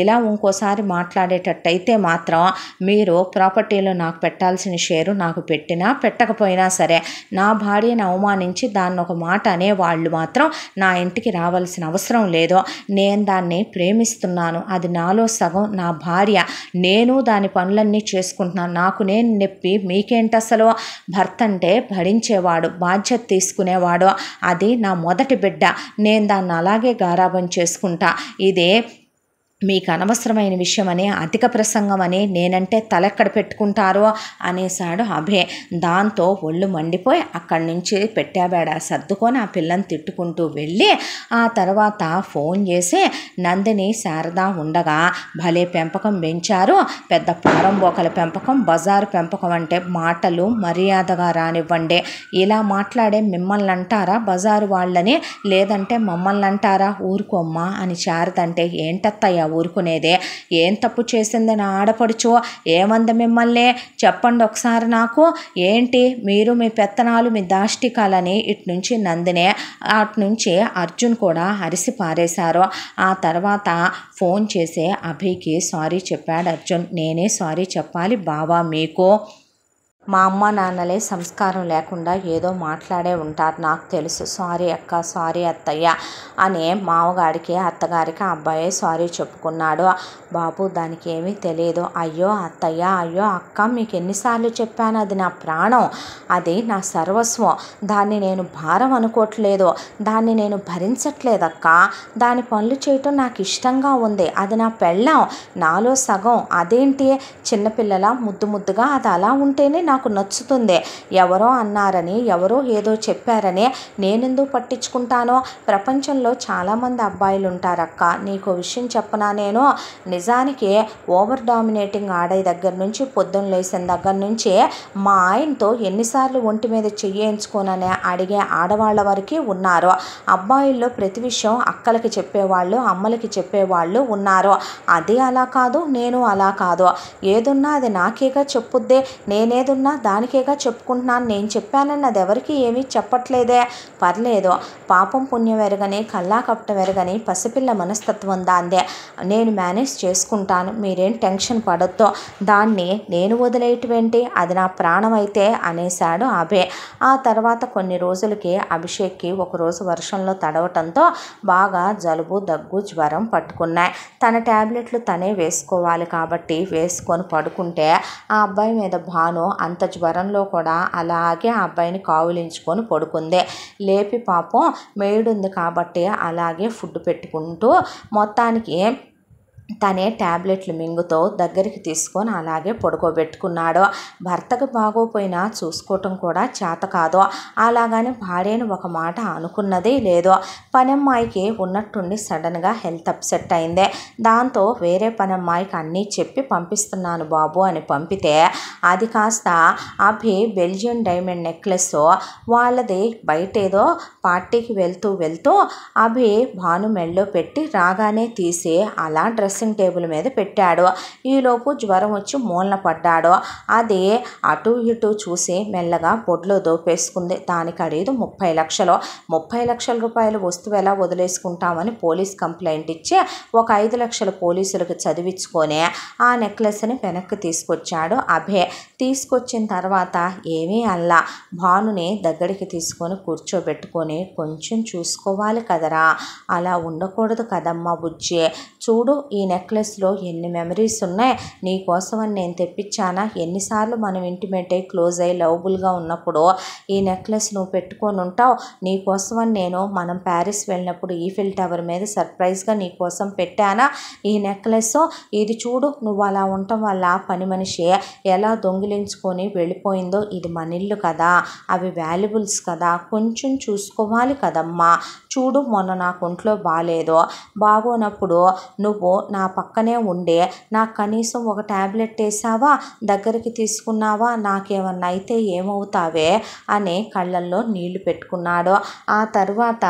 ఇలా ఇంకోసారి మాట్లాడేటట్టయితే మాత్రం మీరు ప్రాపర్టీలో నాకు పెట్టాల్సిన షేరు నాకు పెట్టినా పెట్టకపోయినా సరే నా భార్యను అవమానించి దాన్ని ఒక మాట అనే వాళ్ళు మాత్రం నా ఇంటికి రావాల్సిన అవసరం లేదు నేను దాన్ని ప్రేమిస్తున్నాను అది నాలో సగం నా భార్య నేను దాని పనులన్నీ చేసుకుంటున్నాను నాకు నేను నొప్పి మీకేంటి అసలు భర్త అంటే భరించేవాడు బాధ్యత తీసుకునేవాడు అది నా మొదటి బిడ్డ నేను దాన్ని అలాగే గారాబం చేసుకుంటా ఇదే మీకు అనవసరమైన విషయం అనే అధిక ప్రసంగం అనే నేనంటే తలెక్కడ పెట్టుకుంటారో అనేసాడు అభే దాంతో ఒళ్ళు మండిపోయి అక్కడి నుంచి పెట్టాబేడ సర్దుకొని ఆ పిల్లని తిట్టుకుంటూ వెళ్ళి ఆ తర్వాత ఫోన్ చేసి నందిని శారద ఉండగా భలే పెంపకం పెంచారు పెద్ద పొరంబోకల పెంపకం బజారు పెంపకం అంటే మాటలు మర్యాదగా రానివ్వండి ఇలా మాట్లాడే మిమ్మల్ని అంటారా బజారు వాళ్ళని లేదంటే మమ్మల్ని అంటారా ఊరుకోమ్మా అని శారద అంటే ఏంటత్తయ్య ఊరుకునేదే ఏం తప్పు చేసింది నా ఆడపడుచో ఏమంద మిమ్మల్ని చెప్పండి ఒకసారి నాకు ఏంటి మీరు మీ పెత్తనాలు మీ దాష్టికాలని ఇట్నుంచి నందినే అట్నుంచి అర్జున్ కూడా అరిసి పారేశారు ఆ తర్వాత ఫోన్ చేసే అభికి సారీ చెప్పాడు అర్జున్ నేనే సారీ చెప్పాలి బావా మీకు మా అమ్మ నాన్నలే సంస్కారం లేకుండా ఏదో మాట్లాడే ఉంటారు నాకు తెలుసు సారీ అక్క సారీ అత్తయ్య అనే మామగారికి అత్తగారికి అబ్బాయి సారీ చెప్పుకున్నాడు బాబు దానికి ఏమీ తెలియదు అయ్యో అత్తయ్య అయ్యో అక్క మీకు ఎన్నిసార్లు చెప్పాను అది నా ప్రాణం అది నా సర్వస్వం దాన్ని నేను భారం అనుకోవట్లేదు దాన్ని నేను అక్క దాని పనులు చేయటం నాకు ఇష్టంగా ఉంది అది నా పెళ్ళం నాలో సగం అదేంటి చిన్నపిల్లల ముద్దు ముద్దుగా అది అలా ఉంటేనే నాకు నాకు నచ్చుతుంది ఎవరో అన్నారని ఎవరో ఏదో చెప్పారని నేనెందుకు పట్టించుకుంటానో ప్రపంచంలో చాలామంది అబ్బాయిలు ఉంటారక్క నీకు విషయం చెప్పనా నేను నిజానికి ఓవర్ డామినేటింగ్ ఆడే దగ్గర నుంచి పొద్దున్న లేసిన దగ్గర నుంచి మా ఆయనతో ఎన్నిసార్లు ఒంటి మీద చెయ్యేయించుకోనని అడిగే ఆడవాళ్ళ వరకు ఉన్నారు అబ్బాయిల్లో ప్రతి విషయం అక్కలకి చెప్పేవాళ్ళు అమ్మలకి చెప్పేవాళ్ళు ఉన్నారు అది అలా కాదు నేను అలా కాదు ఏదున్నా అది నాకేగా చెప్పుద్దే నేనేది చెప్తున్నా దానికేగా చెప్పుకుంటున్నాను నేను చెప్పానని అది ఎవరికి ఏమీ చెప్పట్లేదే పర్లేదు పాపం పుణ్యం ఎరగని కల్లా కప్పటం పసిపిల్ల మనస్తత్వం దాందే నేను మేనేజ్ చేసుకుంటాను మీరేం టెన్షన్ పడొద్దు దాన్ని నేను వదిలేటువంటి అది నా ప్రాణం అయితే అనేశాడు అభే ఆ తర్వాత కొన్ని రోజులకి అభిషేక్కి ఒకరోజు వర్షంలో తడవటంతో బాగా జలుబు దగ్గు జ్వరం పట్టుకున్నాయి తన ట్యాబ్లెట్లు తనే వేసుకోవాలి కాబట్టి వేసుకొని పడుకుంటే ఆ అబ్బాయి మీద భాను అంత జ్వరంలో కూడా అలాగే ఆ అబ్బాయిని కావులించుకొని పడుకుందే లేపి పాపం మేడుంది కాబట్టి అలాగే ఫుడ్ పెట్టుకుంటూ మొత్తానికి తనే టాబ్లెట్లు మింగుతో దగ్గరికి తీసుకొని అలాగే పడుకోబెట్టుకున్నాడు భర్తకు బాగోపోయినా చూసుకోవటం కూడా చేత కాదు అలాగని భార్యను ఒక మాట అనుకున్నదే లేదు పనమ్మాయికి ఉన్నట్టుండి సడన్గా హెల్త్ అప్సెట్ అయింది దాంతో వేరే పనమ్మాయికి అన్నీ చెప్పి పంపిస్తున్నాను బాబు అని పంపితే అది కాస్త అభి బెల్జియం డైమండ్ నెక్లెస్ వాళ్ళది బయట ఏదో పార్టీకి వెళ్తూ వెళ్తూ అభి భాను మెళ్ళో పెట్టి రాగానే తీసి అలా డ్రెస్ డ్రెస్సింగ్ టేబుల్ మీద పెట్టాడు ఈలోపు జ్వరం వచ్చి మూలన పడ్డాడు అది అటు ఇటు చూసి మెల్లగా పొడ్లు దోపేసుకుంది దాని ఖరీదు ముప్పై లక్షలు ముప్పై లక్షల రూపాయలు వస్తువు ఎలా వదిలేసుకుంటామని పోలీస్ కంప్లైంట్ ఇచ్చి ఒక ఐదు లక్షల పోలీసులకు చదివించుకొని ఆ నెక్లెస్ని వెనక్కి తీసుకొచ్చాడు అభే తీసుకొచ్చిన తర్వాత ఏమీ అల్లా భానుని దగ్గరికి తీసుకొని కూర్చోబెట్టుకొని కొంచెం చూసుకోవాలి కదరా అలా ఉండకూడదు కదమ్మా బుజ్జి చూడు ఈ నెక్లెస్లో ఎన్ని మెమరీస్ ఉన్నాయి నీ కోసం అని నేను తెప్పించానా ఎన్నిసార్లు మనం ఇంటిమేట్ క్లోజ్ అయ్యి లవబుల్గా ఉన్నప్పుడు ఈ నెక్లెస్ నువ్వు పెట్టుకొని ఉంటావు నీ కోసం అని నేను మనం ప్యారిస్ వెళ్ళినప్పుడు ఈఫిల్ టవర్ మీద సర్ప్రైజ్గా నీ కోసం పెట్టానా ఈ నెక్లెస్ ఇది చూడు నువ్వు అలా ఉండటం వల్ల పని మనిషి ఎలా దొంగిలించుకొని వెళ్ళిపోయిందో ఇది మన ఇల్లు కదా అవి వాల్యుబుల్స్ కదా కొంచెం చూసుకోవాలి కదమ్మా చూడు మొన్న నాకు ఒంట్లో బాగాలేదు బాగోనప్పుడు నువ్వు నా నా పక్కనే ఉండే నాకు కనీసం ఒక ట్యాబ్లెట్ వేసావా దగ్గరికి తీసుకున్నావా నాకేమన్నా అయితే ఏమవుతావే అని కళ్ళల్లో నీళ్లు పెట్టుకున్నాడు ఆ తర్వాత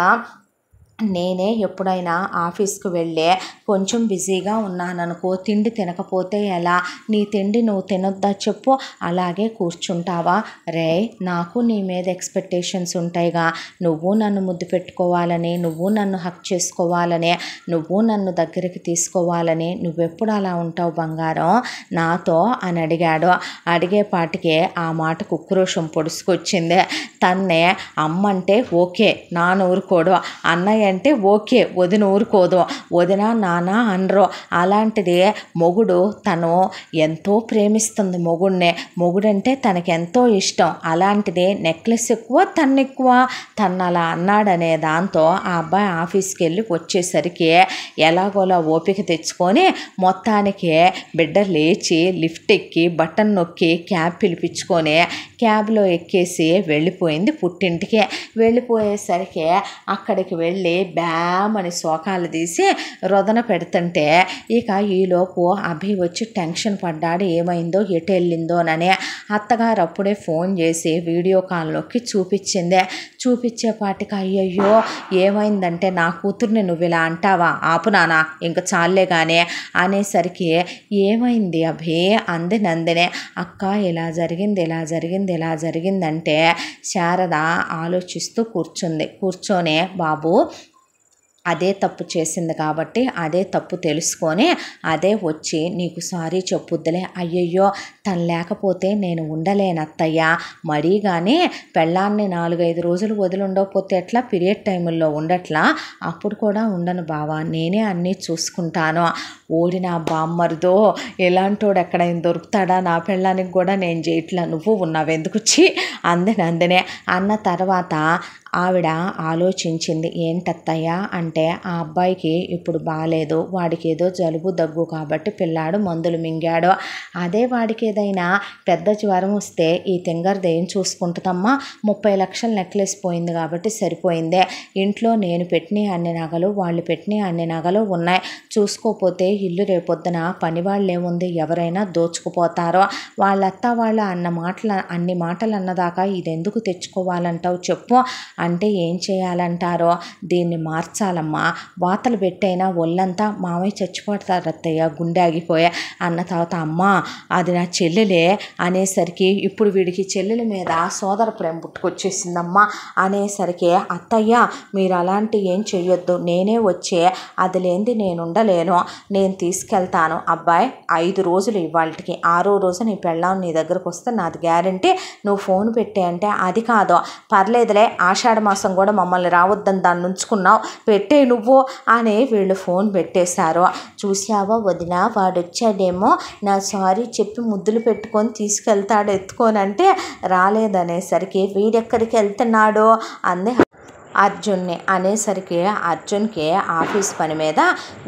నేనే ఎప్పుడైనా ఆఫీస్కి వెళ్ళే కొంచెం బిజీగా ఉన్నాననుకో తిండి తినకపోతే ఎలా నీ తిండి నువ్వు తినొద్దా చెప్పు అలాగే కూర్చుంటావా రే నాకు నీ మీద ఎక్స్పెక్టేషన్స్ ఉంటాయిగా నువ్వు నన్ను ముద్దు పెట్టుకోవాలని నువ్వు నన్ను హక్ చేసుకోవాలని నువ్వు నన్ను దగ్గరికి తీసుకోవాలని నువ్వెప్పుడు అలా ఉంటావు బంగారం నాతో అని అడిగాడు అడిగేపాటికే ఆ మాట కుక్రోషం పొడుచుకొచ్చింది తన్నే అమ్మంటే ఓకే నా నూరుకోడు అన్నయ్య అంటే ఓకే వదిన ఊరుకోదు వదిన నానా అనరు అలాంటిది మొగుడు తను ఎంతో ప్రేమిస్తుంది మొగుడినే మొగుడంటే తనకెంతో ఇష్టం అలాంటిది నెక్లెస్ ఎక్కువ తను ఎక్కువ తను అలా అన్నాడనే దాంతో ఆ అబ్బాయి ఆఫీస్కి వెళ్ళి వచ్చేసరికి ఎలాగోలా ఓపిక తెచ్చుకొని మొత్తానికి బిడ్డ లేచి లిఫ్ట్ ఎక్కి బటన్ నొక్కి క్యాబ్ పిలిపించుకొని క్యాబ్లో ఎక్కేసి వెళ్ళిపోయింది పుట్టింటికి వెళ్ళిపోయేసరికి అక్కడికి వెళ్ళి బ్యామ్ అని శోకాలు తీసి రొదన పెడుతుంటే ఇక ఈలోపు అభి వచ్చి టెన్షన్ పడ్డాడు ఏమైందో ఎటు వెళ్ళిందోనని అత్తగారు అప్పుడే ఫోన్ చేసి వీడియో కాల్లోకి చూపించింది చూపించేపాటికి అయ్యయ్యో ఏమైందంటే నా కూతుర్ని నువ్వు ఇలా అంటావా ఆపు నానా ఇంక చాలే కానీ అనేసరికి ఏమైంది అభి అంది నందినే అక్క ఇలా జరిగింది ఇలా జరిగింది ఇలా జరిగిందంటే శారద ఆలోచిస్తూ కూర్చుంది కూర్చొనే బాబు అదే తప్పు చేసింది కాబట్టి అదే తప్పు తెలుసుకొని అదే వచ్చి నీకు సారీ చెప్పుద్దులే అయ్యయ్యో తను లేకపోతే నేను ఉండలేనత్తయ్యా మరీ కానీ పెళ్ళాన్ని నాలుగైదు రోజులు వదిలి ఉండకపోతే ఎట్లా పీరియడ్ టైముల్లో ఉండట్లా అప్పుడు కూడా ఉండను బావా నేనే అన్నీ చూసుకుంటాను ఓడిన బామ్మరిదో ఎలాంటోడు ఎక్కడైనా దొరుకుతాడా నా పెళ్ళానికి కూడా నేను చేయట్లా నువ్వు ఉన్నావు ఎందుకు వచ్చి అందని అందనే అన్న తర్వాత ఆవిడ ఆలోచించింది ఏంటత్తయ్య అంటే ఆ అబ్బాయికి ఇప్పుడు బాగాలేదు వాడికి ఏదో జలుబు దగ్గు కాబట్టి పిల్లాడు మందులు మింగాడు అదే వాడికి ఏదైనా పెద్ద జ్వరం వస్తే ఈ తింగర్ది ఏం చూసుకుంటుందమ్మా ముప్పై లక్షల నెక్లెస్ పోయింది కాబట్టి సరిపోయిందే ఇంట్లో నేను పెట్టిన అన్ని నగలు వాళ్ళు పెట్టిన అన్ని నగలు ఉన్నాయి చూసుకోపోతే ఇల్లు రేపొద్దున పనివాళ్ళేముంది ఎవరైనా దోచుకుపోతారో వాళ్ళత్త వాళ్ళ అన్న మాటల అన్ని మాటలు అన్నదాకా ఇదెందుకు తెచ్చుకోవాలంటావు చెప్పు అంటే ఏం చేయాలంటారో దీన్ని మార్చాలమ్మా వాతలు పెట్టైనా ఒళ్ళంతా మామయ్య అత్తయ్య గుండె ఆగిపోయా అన్న తర్వాత అమ్మ అది నా చెల్లెలే అనేసరికి ఇప్పుడు వీడికి చెల్లెల మీద సోదర ప్రేమ పుట్టుకొచ్చేసిందమ్మా అనేసరికి అత్తయ్య మీరు అలాంటి ఏం చెయ్యొద్దు నేనే వచ్చే అది లేనిది నేనుండలేను నేను నేను తీసుకెళ్తాను అబ్బాయి ఐదు రోజులు ఇవాళకి ఆరో రోజు నీ పెళ్ళాం నీ దగ్గరకు వస్తే నాది గ్యారంటీ నువ్వు ఫోన్ పెట్టే అంటే అది కాదు పర్లేదులే ఆషాఢ మాసం కూడా మమ్మల్ని రావద్దని దాన్ని ఉంచుకున్నావు పెట్టే నువ్వు అని వీళ్ళు ఫోన్ పెట్టేశారు చూసావా వదిన వాడు వచ్చాడేమో నా సారీ చెప్పి ముద్దులు పెట్టుకొని తీసుకెళ్తాడు ఎత్తుకోనంటే రాలేదనేసరికి వీడెక్కడికి వెళ్తున్నాడు అందే అర్జున్ని అనేసరికి అర్జున్కి ఆఫీస్ పని మీద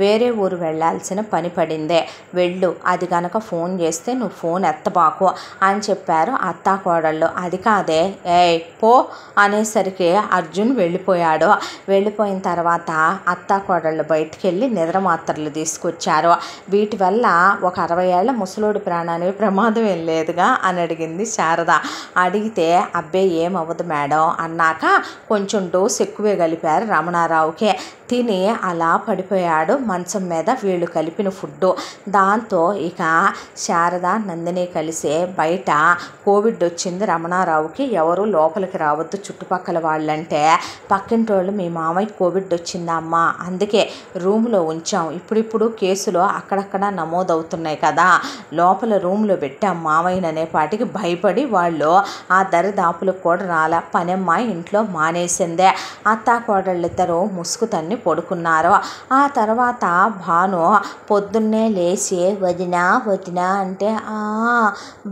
వేరే ఊరు వెళ్ళాల్సిన పని పడిందే వెళ్ళు అది కనుక ఫోన్ చేస్తే నువ్వు ఫోన్ ఎత్తబాకు అని చెప్పారు అత్తా కోడళ్ళు అది కాదే ఏ పో అనేసరికి అర్జున్ వెళ్ళిపోయాడు వెళ్ళిపోయిన తర్వాత అత్తా కోడళ్ళు బయటికి వెళ్ళి నిద్ర మాత్రలు తీసుకొచ్చారు వీటి వల్ల ఒక అరవై ఏళ్ళ ముసలోడి ప్రాణానికి ప్రమాదం ఏం లేదుగా అని అడిగింది శారద అడిగితే అబ్బే ఏమవ్వదు మేడం అన్నాక కొంచెం డోస్ ఎక్కువే కలిపారు రమణారావుకే తిని అలా పడిపోయాడు మంచం మీద వీళ్ళు కలిపిన ఫుడ్ దాంతో ఇక శారద నందిని కలిసే బయట కోవిడ్ వచ్చింది రమణారావుకి ఎవరు లోపలికి రావద్దు చుట్టుపక్కల వాళ్ళంటే పక్కింటి వాళ్ళు మీ మామయ్య కోవిడ్ వచ్చిందమ్మా అందుకే రూమ్లో ఉంచాం ఇప్పుడిప్పుడు కేసులో అక్కడక్కడ నమోదవుతున్నాయి కదా లోపల రూమ్లో పెట్టాం మామయ్యననే అనేపాటికి భయపడి వాళ్ళు ఆ దరిదాపులకు కూడా రాలా పనమ్మాయి ఇంట్లో మానేసిందే అత్తా కోడళ్ళిద్దరూ ముసుగు తన్ని పడుకున్నారు ఆ తర్వాత భాను పొద్దున్నే లేచి వదిన వదిన అంటే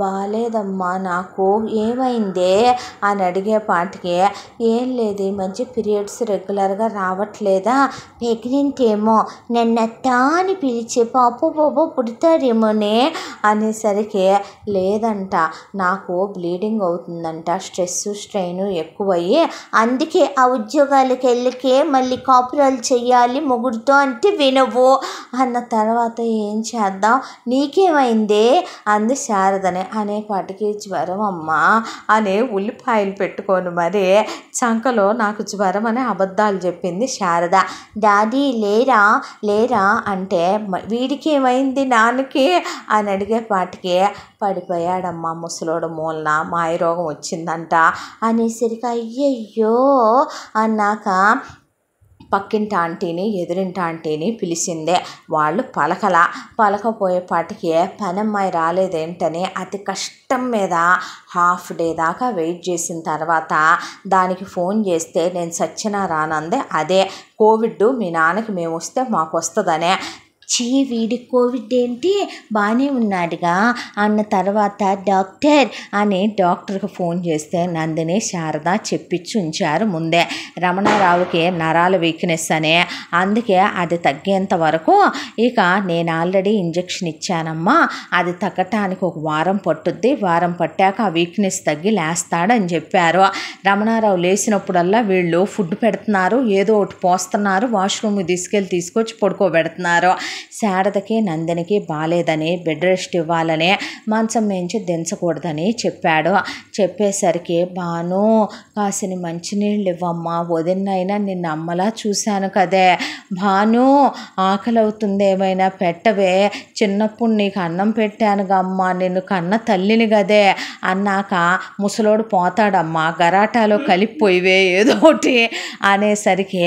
బాగాలేదమ్మా నాకు ఏమైంది అని అడిగే పాటికి ఏం లేదు ఈ మంచి పీరియడ్స్ రెగ్యులర్గా రావట్లేదా ప్రెగ్నెంట్ ఏమో నన్నత్తా అని పిలిచి పాప బాబు పుడతారేమోనే అనేసరికి లేదంట నాకు బ్లీడింగ్ అవుతుందంట స్ట్రెస్ స్ట్రెయిన్ ఎక్కువయ్యి అందుకే ఆ ఉద్యోగాలకు వెళ్ళకే మళ్ళీ కాపురాలు వంటలు చేయాలి మొగుడుతో అంటే వినవు అన్న తర్వాత ఏం చేద్దాం నీకేమైందే అంది శారదని అనేపాటికి జ్వరం అమ్మా అనే ఉల్లిపాయలు పెట్టుకొని మరి చంకలో నాకు జ్వరం అనే అబద్ధాలు చెప్పింది శారద డాడీ లేరా లేరా అంటే వీడికేమైంది నాన్నకి అని అడిగే పాటికి పడిపోయాడమ్మా ముసలోడు మూలన మాయరోగం వచ్చిందంట అనేసరికి అయ్యయ్యో అన్నాక పక్కింటి ఆంటీని ఎదురింటి ఆంటీని పిలిచిందే వాళ్ళు పలకల పలకపోయేపాటికి పనమ్మాయి రాలేదేంటని అతి కష్టం మీద హాఫ్ డే దాకా వెయిట్ చేసిన తర్వాత దానికి ఫోన్ చేస్తే నేను సచ్చినా అదే కోవిడ్ మీ నాన్నకి మేము వస్తే మాకు వస్తుందనే చీ వీడి కోవిడ్ ఏంటి బాగానే ఉన్నాడుగా అన్న తర్వాత డాక్టర్ అని డాక్టర్కి ఫోన్ చేస్తే నందిని శారద చెప్పించి ఉంచారు ముందే రమణారావుకి నరాల వీక్నెస్ అనే అందుకే అది తగ్గేంత వరకు ఇక నేను ఆల్రెడీ ఇంజెక్షన్ ఇచ్చానమ్మా అది తగ్గటానికి ఒక వారం పట్టుద్ది వారం పట్టాక ఆ వీక్నెస్ తగ్గి లేస్తాడని చెప్పారు రమణారావు లేచినప్పుడల్లా వీళ్ళు ఫుడ్ పెడుతున్నారు ఏదో ఒకటి పోస్తున్నారు వాష్రూమ్ తీసుకెళ్ళి తీసుకొచ్చి పడుకోబెడుతున్నారు శారదకి నందినికి బాగాలేదని బెడ్ రెస్ట్ ఇవ్వాలని మంచం నుంచి దించకూడదని చెప్పాడు చెప్పేసరికి బాను కాసిన మంచినీళ్ళు ఇవ్వమ్మా వదిన్నైనా నిన్న అమ్మలా చూశాను కదే భాను ఆకలి అవుతుంది ఏమైనా పెట్టవే చిన్నప్పుడు నీకు అన్నం పెట్టాను గమ్మా నిన్ను కన్న తల్లిని కదే అన్నాక ముసలోడు పోతాడమ్మా గరాటాలో కలిపిపోయివే ఏదో ఒకటి అనేసరికి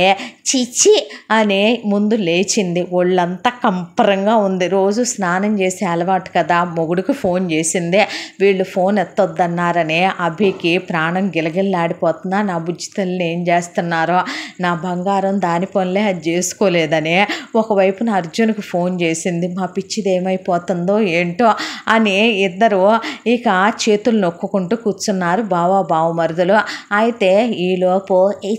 చిచ్చి అని ముందు లేచింది ఒళ్ళంతా కంపరంగా ఉంది రోజు స్నానం చేసే అలవాటు కదా మొగుడికి ఫోన్ చేసిందే వీళ్ళు ఫోన్ ఎత్తొద్దన్నారని అభికి ప్రాణం గిలగిల్లాడిపోతున్నా నా బుజ్జి తల్లిని ఏం చేస్తున్నారో నా బంగారం దాని పనులే అది చేసుకోలేదని ఒకవైపున అర్జున్కి ఫోన్ చేసింది మా పిచ్చిది ఏమైపోతుందో ఏంటో అని ఇద్దరు ఇక చేతులు నొక్కుకుంటూ కూర్చున్నారు బావా బావ మరుదులు అయితే ఈలోపు ఏ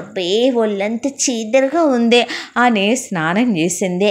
అబ్బే ఒళ్ళంత చీదరగా ఉంది అని స్నానం చేసింది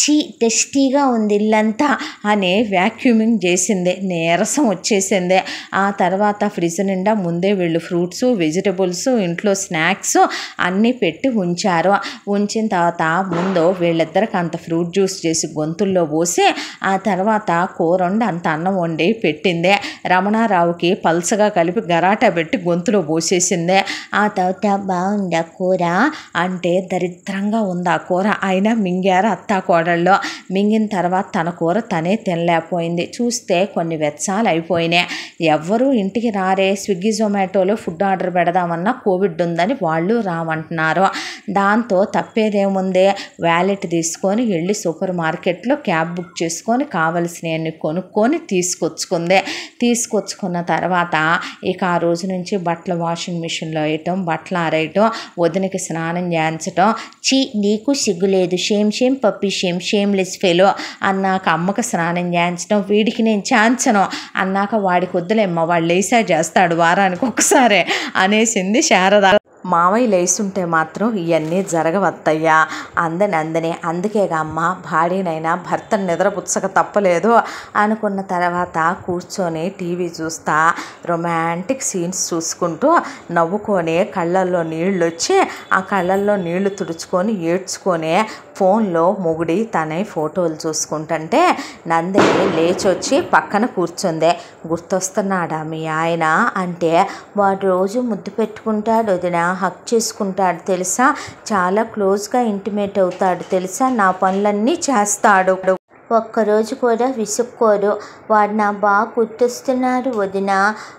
చీ టెస్టీగా ఉంది ఇల్లంతా అని వ్యాక్యూమింగ్ చేసింది నీరసం వచ్చేసింది ఆ తర్వాత ఫ్రిడ్జ్ నిండా ముందే వీళ్ళు ఫ్రూట్స్ వెజిటబుల్స్ ఇంట్లో స్నాక్స్ అన్నీ పెట్టి ఉంచారు ఉంచిన తర్వాత ముందు వీళ్ళిద్దరికి అంత ఫ్రూట్ జ్యూస్ చేసి గొంతుల్లో పోసి ఆ తర్వాత కూర వండి అంత అన్నం వండి పెట్టింది రమణారావుకి పల్సగా కలిపి గరాటా పెట్టి గొంతులో పోసేసింది ఆ తర్వాత బాగుందా కూర అంటే దరిద్రంగా ఉంది ఆ కూర అయినా మింగారు అత్తా కూర గోడల్లో మింగిన తర్వాత తన కూర తనే తినలేకపోయింది చూస్తే కొన్ని వెచ్చాలు అయిపోయినాయి ఎవ్వరూ ఇంటికి రారే స్విగ్గీ జొమాటోలో ఫుడ్ ఆర్డర్ పెడదామన్నా కోవిడ్ ఉందని వాళ్ళు రామంటున్నారు దాంతో తప్పేదేముంది వ్యాలెట్ తీసుకొని వెళ్ళి సూపర్ మార్కెట్లో క్యాబ్ బుక్ చేసుకొని కావలసినవన్నీ కొనుక్కొని తీసుకొచ్చుకుంది తీసుకొచ్చుకున్న తర్వాత ఇక ఆ రోజు నుంచి బట్టలు వాషింగ్ మిషన్లో వేయటం బట్టలు ఆరేయటం వదినకి స్నానం చేయించటం చీ నీకు సిగ్గులేదు shame shame puppy shame shame shameless fellow అన్నాక అమ్మకు స్నానం చేయించడం వీడికి నేను చాంచను అన్నాక వాడికి వద్దులేమ్మ వాడు లేసా చేస్తాడు వారానికి ఒకసారే అనేసింది శారద మామయ్య లేసుంటే మాత్రం ఇవన్నీ జరగవత్తయ్యా అందని అందని అందుకేగా అమ్మ భార్యనైనా భర్తను నిద్రపుచ్చక తప్పలేదు అనుకున్న తర్వాత కూర్చొని టీవీ చూస్తా రొమాంటిక్ సీన్స్ చూసుకుంటూ నవ్వుకొని కళ్ళల్లో నీళ్ళు వచ్చి ఆ కళ్ళల్లో నీళ్లు తుడుచుకొని ఏడ్చుకొని ఫోన్లో మొగుడి తనే ఫోటోలు చూసుకుంటుంటే నందిని లేచొచ్చి పక్కన కూర్చుందే గుర్తొస్తున్నాడా మీ ఆయన అంటే వాడు రోజు ముద్దు పెట్టుకుంటాడు వదిన హక్ చేసుకుంటాడు తెలుసా చాలా క్లోజ్గా ఇంటిమేట్ అవుతాడు తెలుసా నా పనులన్నీ చేస్తాడు ఒక్కరోజు కూడా విసుక్కోరు వాడు నా బాగా కుట్టిస్తున్నాడు వదినా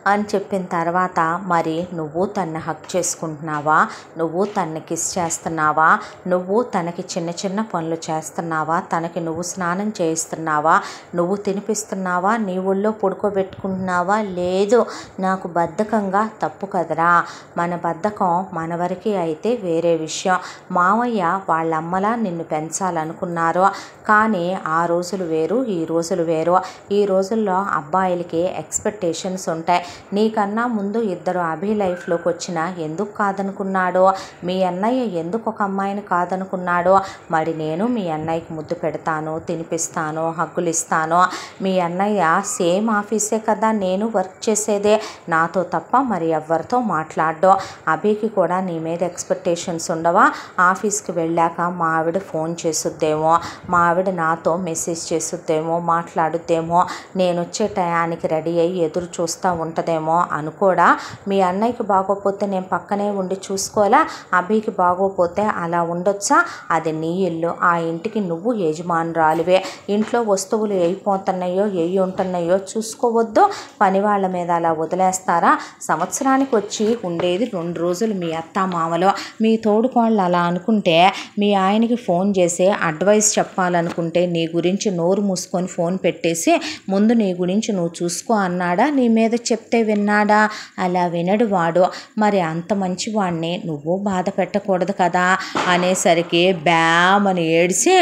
అని చెప్పిన తర్వాత మరి నువ్వు తన్ను హక్ చేసుకుంటున్నావా నువ్వు తన్ను కిస్ చేస్తున్నావా నువ్వు తనకి చిన్న చిన్న పనులు చేస్తున్నావా తనకి నువ్వు స్నానం చేయిస్తున్నావా నువ్వు తినిపిస్తున్నావా నీ ఊళ్ళో పుడుకోబెట్టుకుంటున్నావా లేదు నాకు బద్ధకంగా తప్పు కదరా మన బద్ధకం మన వరకు అయితే వేరే విషయం మావయ్య వాళ్ళమ్మలా నిన్ను పెంచాలనుకున్నారు కానీ ఆ రోజు రోజులు వేరు ఈ రోజులు వేరు ఈ రోజుల్లో అబ్బాయిలకి ఎక్స్పెక్టేషన్స్ ఉంటాయి నీకన్నా ముందు ఇద్దరు అభి లైఫ్లోకి వచ్చిన ఎందుకు కాదనుకున్నాడో మీ అన్నయ్య ఎందుకు ఒక అమ్మాయిని కాదనుకున్నాడో మరి నేను మీ అన్నయ్యకి ముద్దు పెడతాను తినిపిస్తాను హగ్గులు ఇస్తాను మీ అన్నయ్య సేమ్ ఆఫీసే కదా నేను వర్క్ చేసేదే నాతో తప్ప మరి ఎవరితో మాట్లాడో అభికి కూడా నీ మీద ఎక్స్పెక్టేషన్స్ ఉండవా ఆఫీస్కి వెళ్ళాక మా ఆవిడ ఫోన్ చేసుద్దేమో మా ఆవిడ నాతో మెస్ మెసేజ్ చేస్తుందేమో మాట్లాడుద్దేమో నేను వచ్చే టయానికి రెడీ అయ్యి ఎదురు చూస్తూ ఉంటుందేమో అనుకోడా మీ అన్నయ్యకి బాగోపోతే నేను పక్కనే ఉండి చూసుకోవాలా అభికి బాగోపోతే అలా ఉండొచ్చా అది నీ ఇల్లు ఆ ఇంటికి నువ్వు యజమానురాలువే ఇంట్లో వస్తువులు అయిపోతున్నాయో ఏవి ఉంటున్నాయో చూసుకోవద్దు పని వాళ్ళ మీద అలా వదిలేస్తారా సంవత్సరానికి వచ్చి ఉండేది రెండు రోజులు మీ అత్త మామలో మీ తోడుకోళ్ళు అలా అనుకుంటే మీ ఆయనకి ఫోన్ చేసి అడ్వైస్ చెప్పాలనుకుంటే నీ గురించి గురించి నోరు మూసుకొని ఫోన్ పెట్టేసి ముందు నీ గురించి నువ్వు చూసుకో అన్నాడా నీ మీద చెప్తే విన్నాడా అలా వినడు వాడు మరి అంత మంచివాడిని నువ్వు బాధ పెట్టకూడదు కదా అనేసరికి బ్యామ్ అని ఏడిసి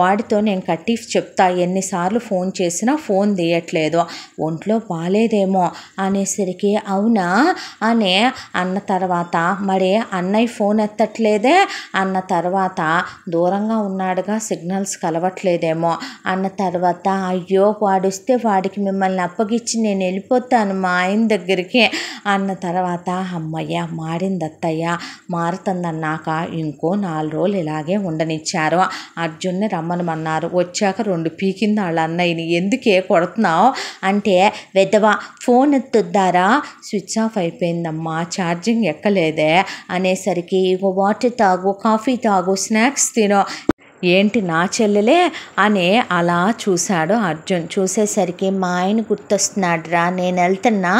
వాడితో నేను కట్టి చెప్తా ఎన్నిసార్లు ఫోన్ చేసినా ఫోన్ తీయట్లేదు ఒంట్లో బాగాలేదేమో అనేసరికి అవునా అని అన్న తర్వాత మరి అన్నయ్య ఫోన్ ఎత్తట్లేదే అన్న తర్వాత దూరంగా ఉన్నాడుగా సిగ్నల్స్ కలవట్లేదేమో అన్న తర్వాత అయ్యో వస్తే వాడికి మిమ్మల్ని అప్పగించి నేను వెళ్ళిపోతాను మా ఆయన దగ్గరికి అన్న తర్వాత అమ్మయ్య మారింది అత్తయ్య మారుతుందన్నాక ఇంకో నాలుగు రోజులు ఇలాగే ఉండనిచ్చారు అర్జున్ని రమ్మనమన్నారు వచ్చాక రెండు పీకింది వాళ్ళ అన్నయ్యని ఎందుకే కొడుతున్నావు అంటే వెదవా ఫోన్ ఎత్తుద్దారా స్విచ్ ఆఫ్ అయిపోయిందమ్మా ఛార్జింగ్ ఎక్కలేదే అనేసరికి ఇగో వాటర్ తాగు కాఫీ తాగు స్నాక్స్ తినో ఏంటి నా చెల్లెలే అని అలా చూశాడు అర్జున్ చూసేసరికి మా ఆయన గుర్తొస్తున్నాడురా నేను వెళ్తున్నా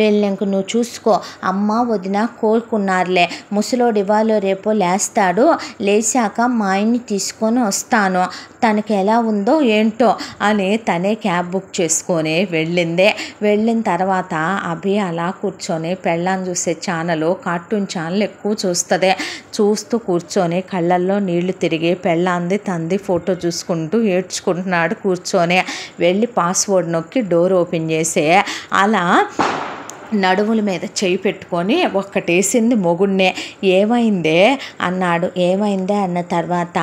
వెళ్ళినాక నువ్వు చూసుకో అమ్మ వదిన కోరుకున్నారులే ముసలోడు ఇవాళ రేపో లేస్తాడు లేచాక మా ఆయన్ని తీసుకొని వస్తాను తనకి ఎలా ఉందో ఏంటో అని తనే క్యాబ్ బుక్ చేసుకొని వెళ్ళిందే వెళ్ళిన తర్వాత అభి అలా కూర్చొని పెళ్ళాన్ని చూసే ఛానల్ కార్టూన్ ఛానల్ ఎక్కువ చూస్తుంది చూస్తూ కూర్చొని కళ్ళల్లో నీళ్లు తిరిగి పెళ్ళాన్ని ఉంది తంది ఫోటో చూసుకుంటూ ఏడ్చుకుంటున్నాడు కూర్చొని వెళ్ళి పాస్వర్డ్ నొక్కి డోర్ ఓపెన్ చేసే అలా నడుముల మీద చేయి పెట్టుకొని ఒక్కటేసింది మొగుడ్నే ఏమైందే అన్నాడు ఏమైందే అన్న తర్వాత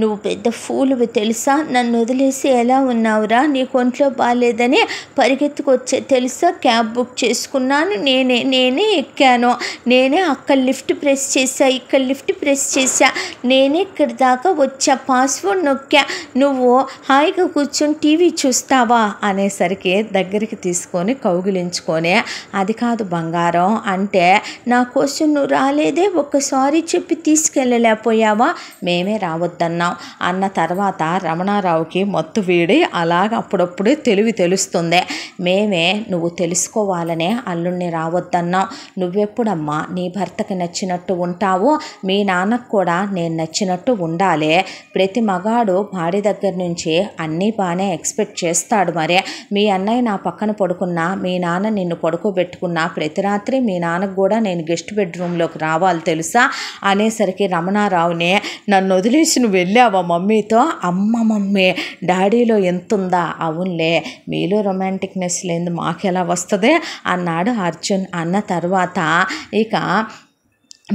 నువ్వు పెద్ద ఫూలువి తెలుసా నన్ను వదిలేసి ఎలా ఉన్నావురా నీ కొంట్లో బాగాలేదని పరిగెత్తుకొచ్చే తెలుసా క్యాబ్ బుక్ చేసుకున్నాను నేనే నేనే ఎక్కాను నేనే అక్కడ లిఫ్ట్ ప్రెస్ చేశా ఇక్కడ లిఫ్ట్ ప్రెస్ చేశా నేనే ఇక్కడి దాకా వచ్చా పాస్వర్డ్ నొక్కా నువ్వు హాయిగా కూర్చొని టీవీ చూస్తావా అనేసరికి దగ్గరికి తీసుకొని కౌగిలించుకొని అది అది కాదు బంగారం అంటే నా కోసం నువ్వు రాలేదే ఒక్కసారి చెప్పి తీసుకెళ్ళలేకపోయావా మేమే రావద్దన్నాం అన్న తర్వాత రమణారావుకి మత్తు వీడి అలాగ అప్పుడప్పుడే తెలివి తెలుస్తుంది మేమే నువ్వు తెలుసుకోవాలనే అల్లుణ్ణి రావద్దన్నాం నువ్వెప్పుడమ్మా నీ భర్తకి నచ్చినట్టు ఉంటావో మీ నాన్నకు కూడా నేను నచ్చినట్టు ఉండాలి ప్రతి మగాడు భార్య దగ్గర నుంచి అన్నీ బాగానే ఎక్స్పెక్ట్ చేస్తాడు మరే మీ అన్నయ్య నా పక్కన పడుకున్నా మీ నాన్న నిన్ను పడుకోబెట్టుకు పెట్టుకున్నా ప్రతి రాత్రి మీ నాన్నకు కూడా నేను గెస్ట్ బెడ్రూమ్లోకి రావాలి తెలుసా అనేసరికి రమణారావునే నన్ను వదిలేసి నువ్వు వెళ్ళావా మమ్మీతో అమ్మ మమ్మీ డాడీలో ఎంత ఉందా అవునులే మీలో రొమాంటిక్నెస్ మాకు మాకెలా వస్తుంది అన్నాడు అర్జున్ అన్న తర్వాత ఇక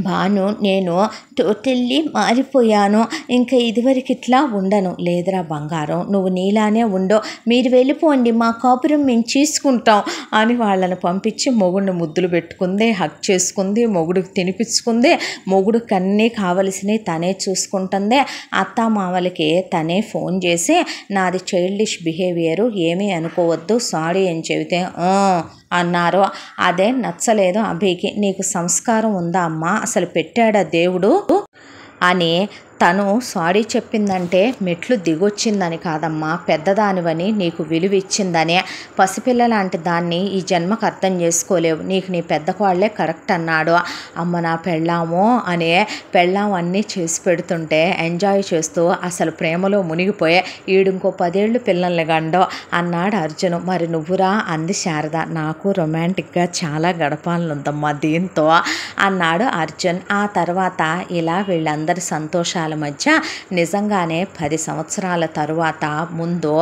బాను నేను టోటల్లీ మారిపోయాను ఇంకా ఇదివరకు ఇట్లా ఉండను లేదురా బంగారం నువ్వు నీలానే ఉండో మీరు వెళ్ళిపోండి మా కాపురం మేము చేసుకుంటాం అని వాళ్ళని పంపించి మొగుడిని ముద్దులు పెట్టుకుంది హక్ చేసుకుంది మొగుడికి తినిపించుకుంది మొగుడికి అన్నీ కావలసినవి తనే చూసుకుంటుంది అత్త మామలకి తనే ఫోన్ చేసి నాది చైల్డిష్ బిహేవియరు ఏమీ అనుకోవద్దు సారీ అని చెబితే అన్నారు అదే నచ్చలేదు అభికి నీకు సంస్కారం ఉందా అమ్మా అసలు పెట్టాడా దేవుడు అని తను సారీ చెప్పిందంటే మెట్లు దిగొచ్చిందని కాదమ్మా పెద్దదానివని నీకు విలువిచ్చిందనే పసిపిల్ల లాంటి దాన్ని ఈ జన్మకు అర్థం చేసుకోలేవు నీకు నీ పెద్ద కోళ్లే కరెక్ట్ అన్నాడు అమ్మ నా పెళ్ళాము అనే పెళ్ళాం అన్నీ చేసి పెడుతుంటే ఎంజాయ్ చేస్తూ అసలు ప్రేమలో మునిగిపోయే ఈడింకో పదేళ్ళు పిల్లల్ని గండో అన్నాడు అర్జును మరి నువ్వురా అంది శారద నాకు రొమాంటిక్గా చాలా గడపాలనుందమ్మా దీంతో అన్నాడు అర్జున్ ఆ తర్వాత ఇలా వీళ్ళందరి సంతోషాలు సంబంధాల మధ్య నిజంగానే పది సంవత్సరాల తరువాత ముందు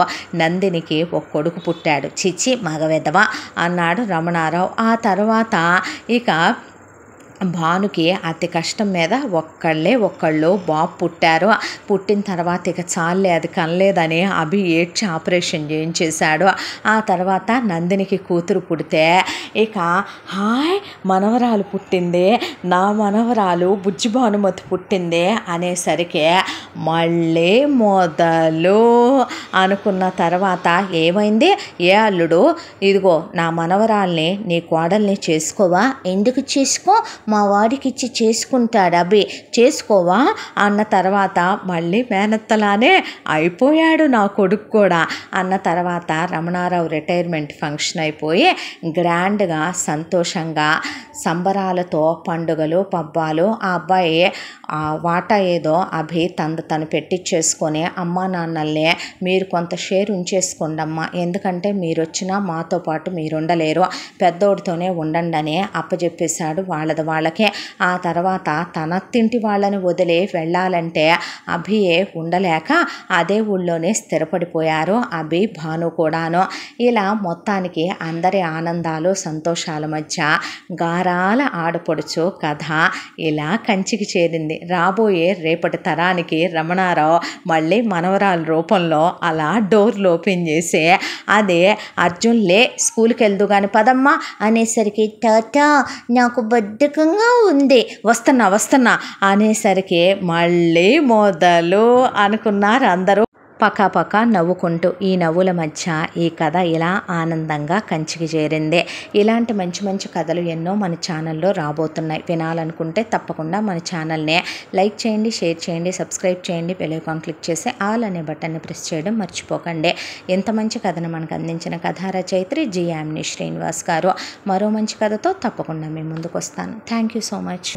నందినికి ఒక కొడుకు పుట్టాడు చిచ్చి మగవెదవ అన్నాడు రమణారావు ఆ తర్వాత ఇక భానుకి అతి కష్టం మీద ఒక్కళ్ళే ఒక్కళ్ళు బాబు పుట్టారు పుట్టిన తర్వాత ఇక చాలే అది కనలేదని అభి ఏడ్చి ఆపరేషన్ చేయించేశాడు ఆ తర్వాత నందినికి కూతురు పుడితే ఇక హాయ్ మనవరాలు పుట్టింది నా మనవరాలు బుజ్జి భానుమతి పుట్టింది అనేసరికి మళ్ళీ మొదలు అనుకున్న తర్వాత ఏమైంది ఏ అల్లుడు ఇదిగో నా మనవరాల్ని నీ కోడల్ని చేసుకోవా ఎందుకు చేసుకో మా వాడికిచ్చి చేసుకుంటాడు అభి చేసుకోవా అన్న తర్వాత మళ్ళీ మేనత్తలానే అయిపోయాడు నా కొడుకు కూడా అన్న తర్వాత రమణారావు రిటైర్మెంట్ ఫంక్షన్ అయిపోయి గ్రాండ్గా సంతోషంగా సంబరాలతో పండుగలు పబ్బాలు ఆ అబ్బాయి ఆ వాటా ఏదో అభి తన తను పెట్టించేసుకొని అమ్మా నాన్నల్ని మీరు కొంత షేర్ ఉంచేసుకోండమ్మా ఎందుకంటే మీరు వచ్చినా మాతో పాటు మీరు ఉండలేరు పెద్దోడితోనే ఉండండి అని అప్పచెప్పేశాడు వాళ్ళది వాళ్ళకే ఆ తర్వాత తన తింటి వాళ్ళని వదిలి వెళ్ళాలంటే అభియే ఉండలేక అదే ఊళ్ళోనే స్థిరపడిపోయారు అభి భాను కూడాను ఇలా మొత్తానికి అందరి ఆనందాలు సంతోషాల మధ్య గారాల ఆడపడుచు కథ ఇలా కంచికి చేరింది రాబోయే రేపటి తరానికి రమణారావు మళ్ళీ మనవరాల రూపంలో అలా డోర్లు ఓపెన్ చేసి అదే అర్జున్ లే స్కూల్కి వెళ్దు కానీ పదమ్మా అనేసరికి టాటా నాకు బద్దకు ఉత్సుకంగా ఉంది వస్తున్నా వస్తున్నా అనేసరికి మళ్ళీ మొదలు అనుకున్నారు అందరూ పకా నవ్వుకుంటూ ఈ నవ్వుల మధ్య ఈ కథ ఇలా ఆనందంగా కంచికి చేరిందే ఇలాంటి మంచి మంచి కథలు ఎన్నో మన ఛానల్లో రాబోతున్నాయి వినాలనుకుంటే తప్పకుండా మన ఛానల్నే లైక్ చేయండి షేర్ చేయండి సబ్స్క్రైబ్ చేయండి బెలైకాన్ క్లిక్ చేసి ఆల్ అనే బటన్ని ప్రెస్ చేయడం మర్చిపోకండి ఎంత మంచి కథను మనకు అందించిన కథా రచయిత్రి జి శ్రీనివాస్ గారు మరో మంచి కథతో తప్పకుండా మేము ముందుకు వస్తాను థ్యాంక్ యూ సో మచ్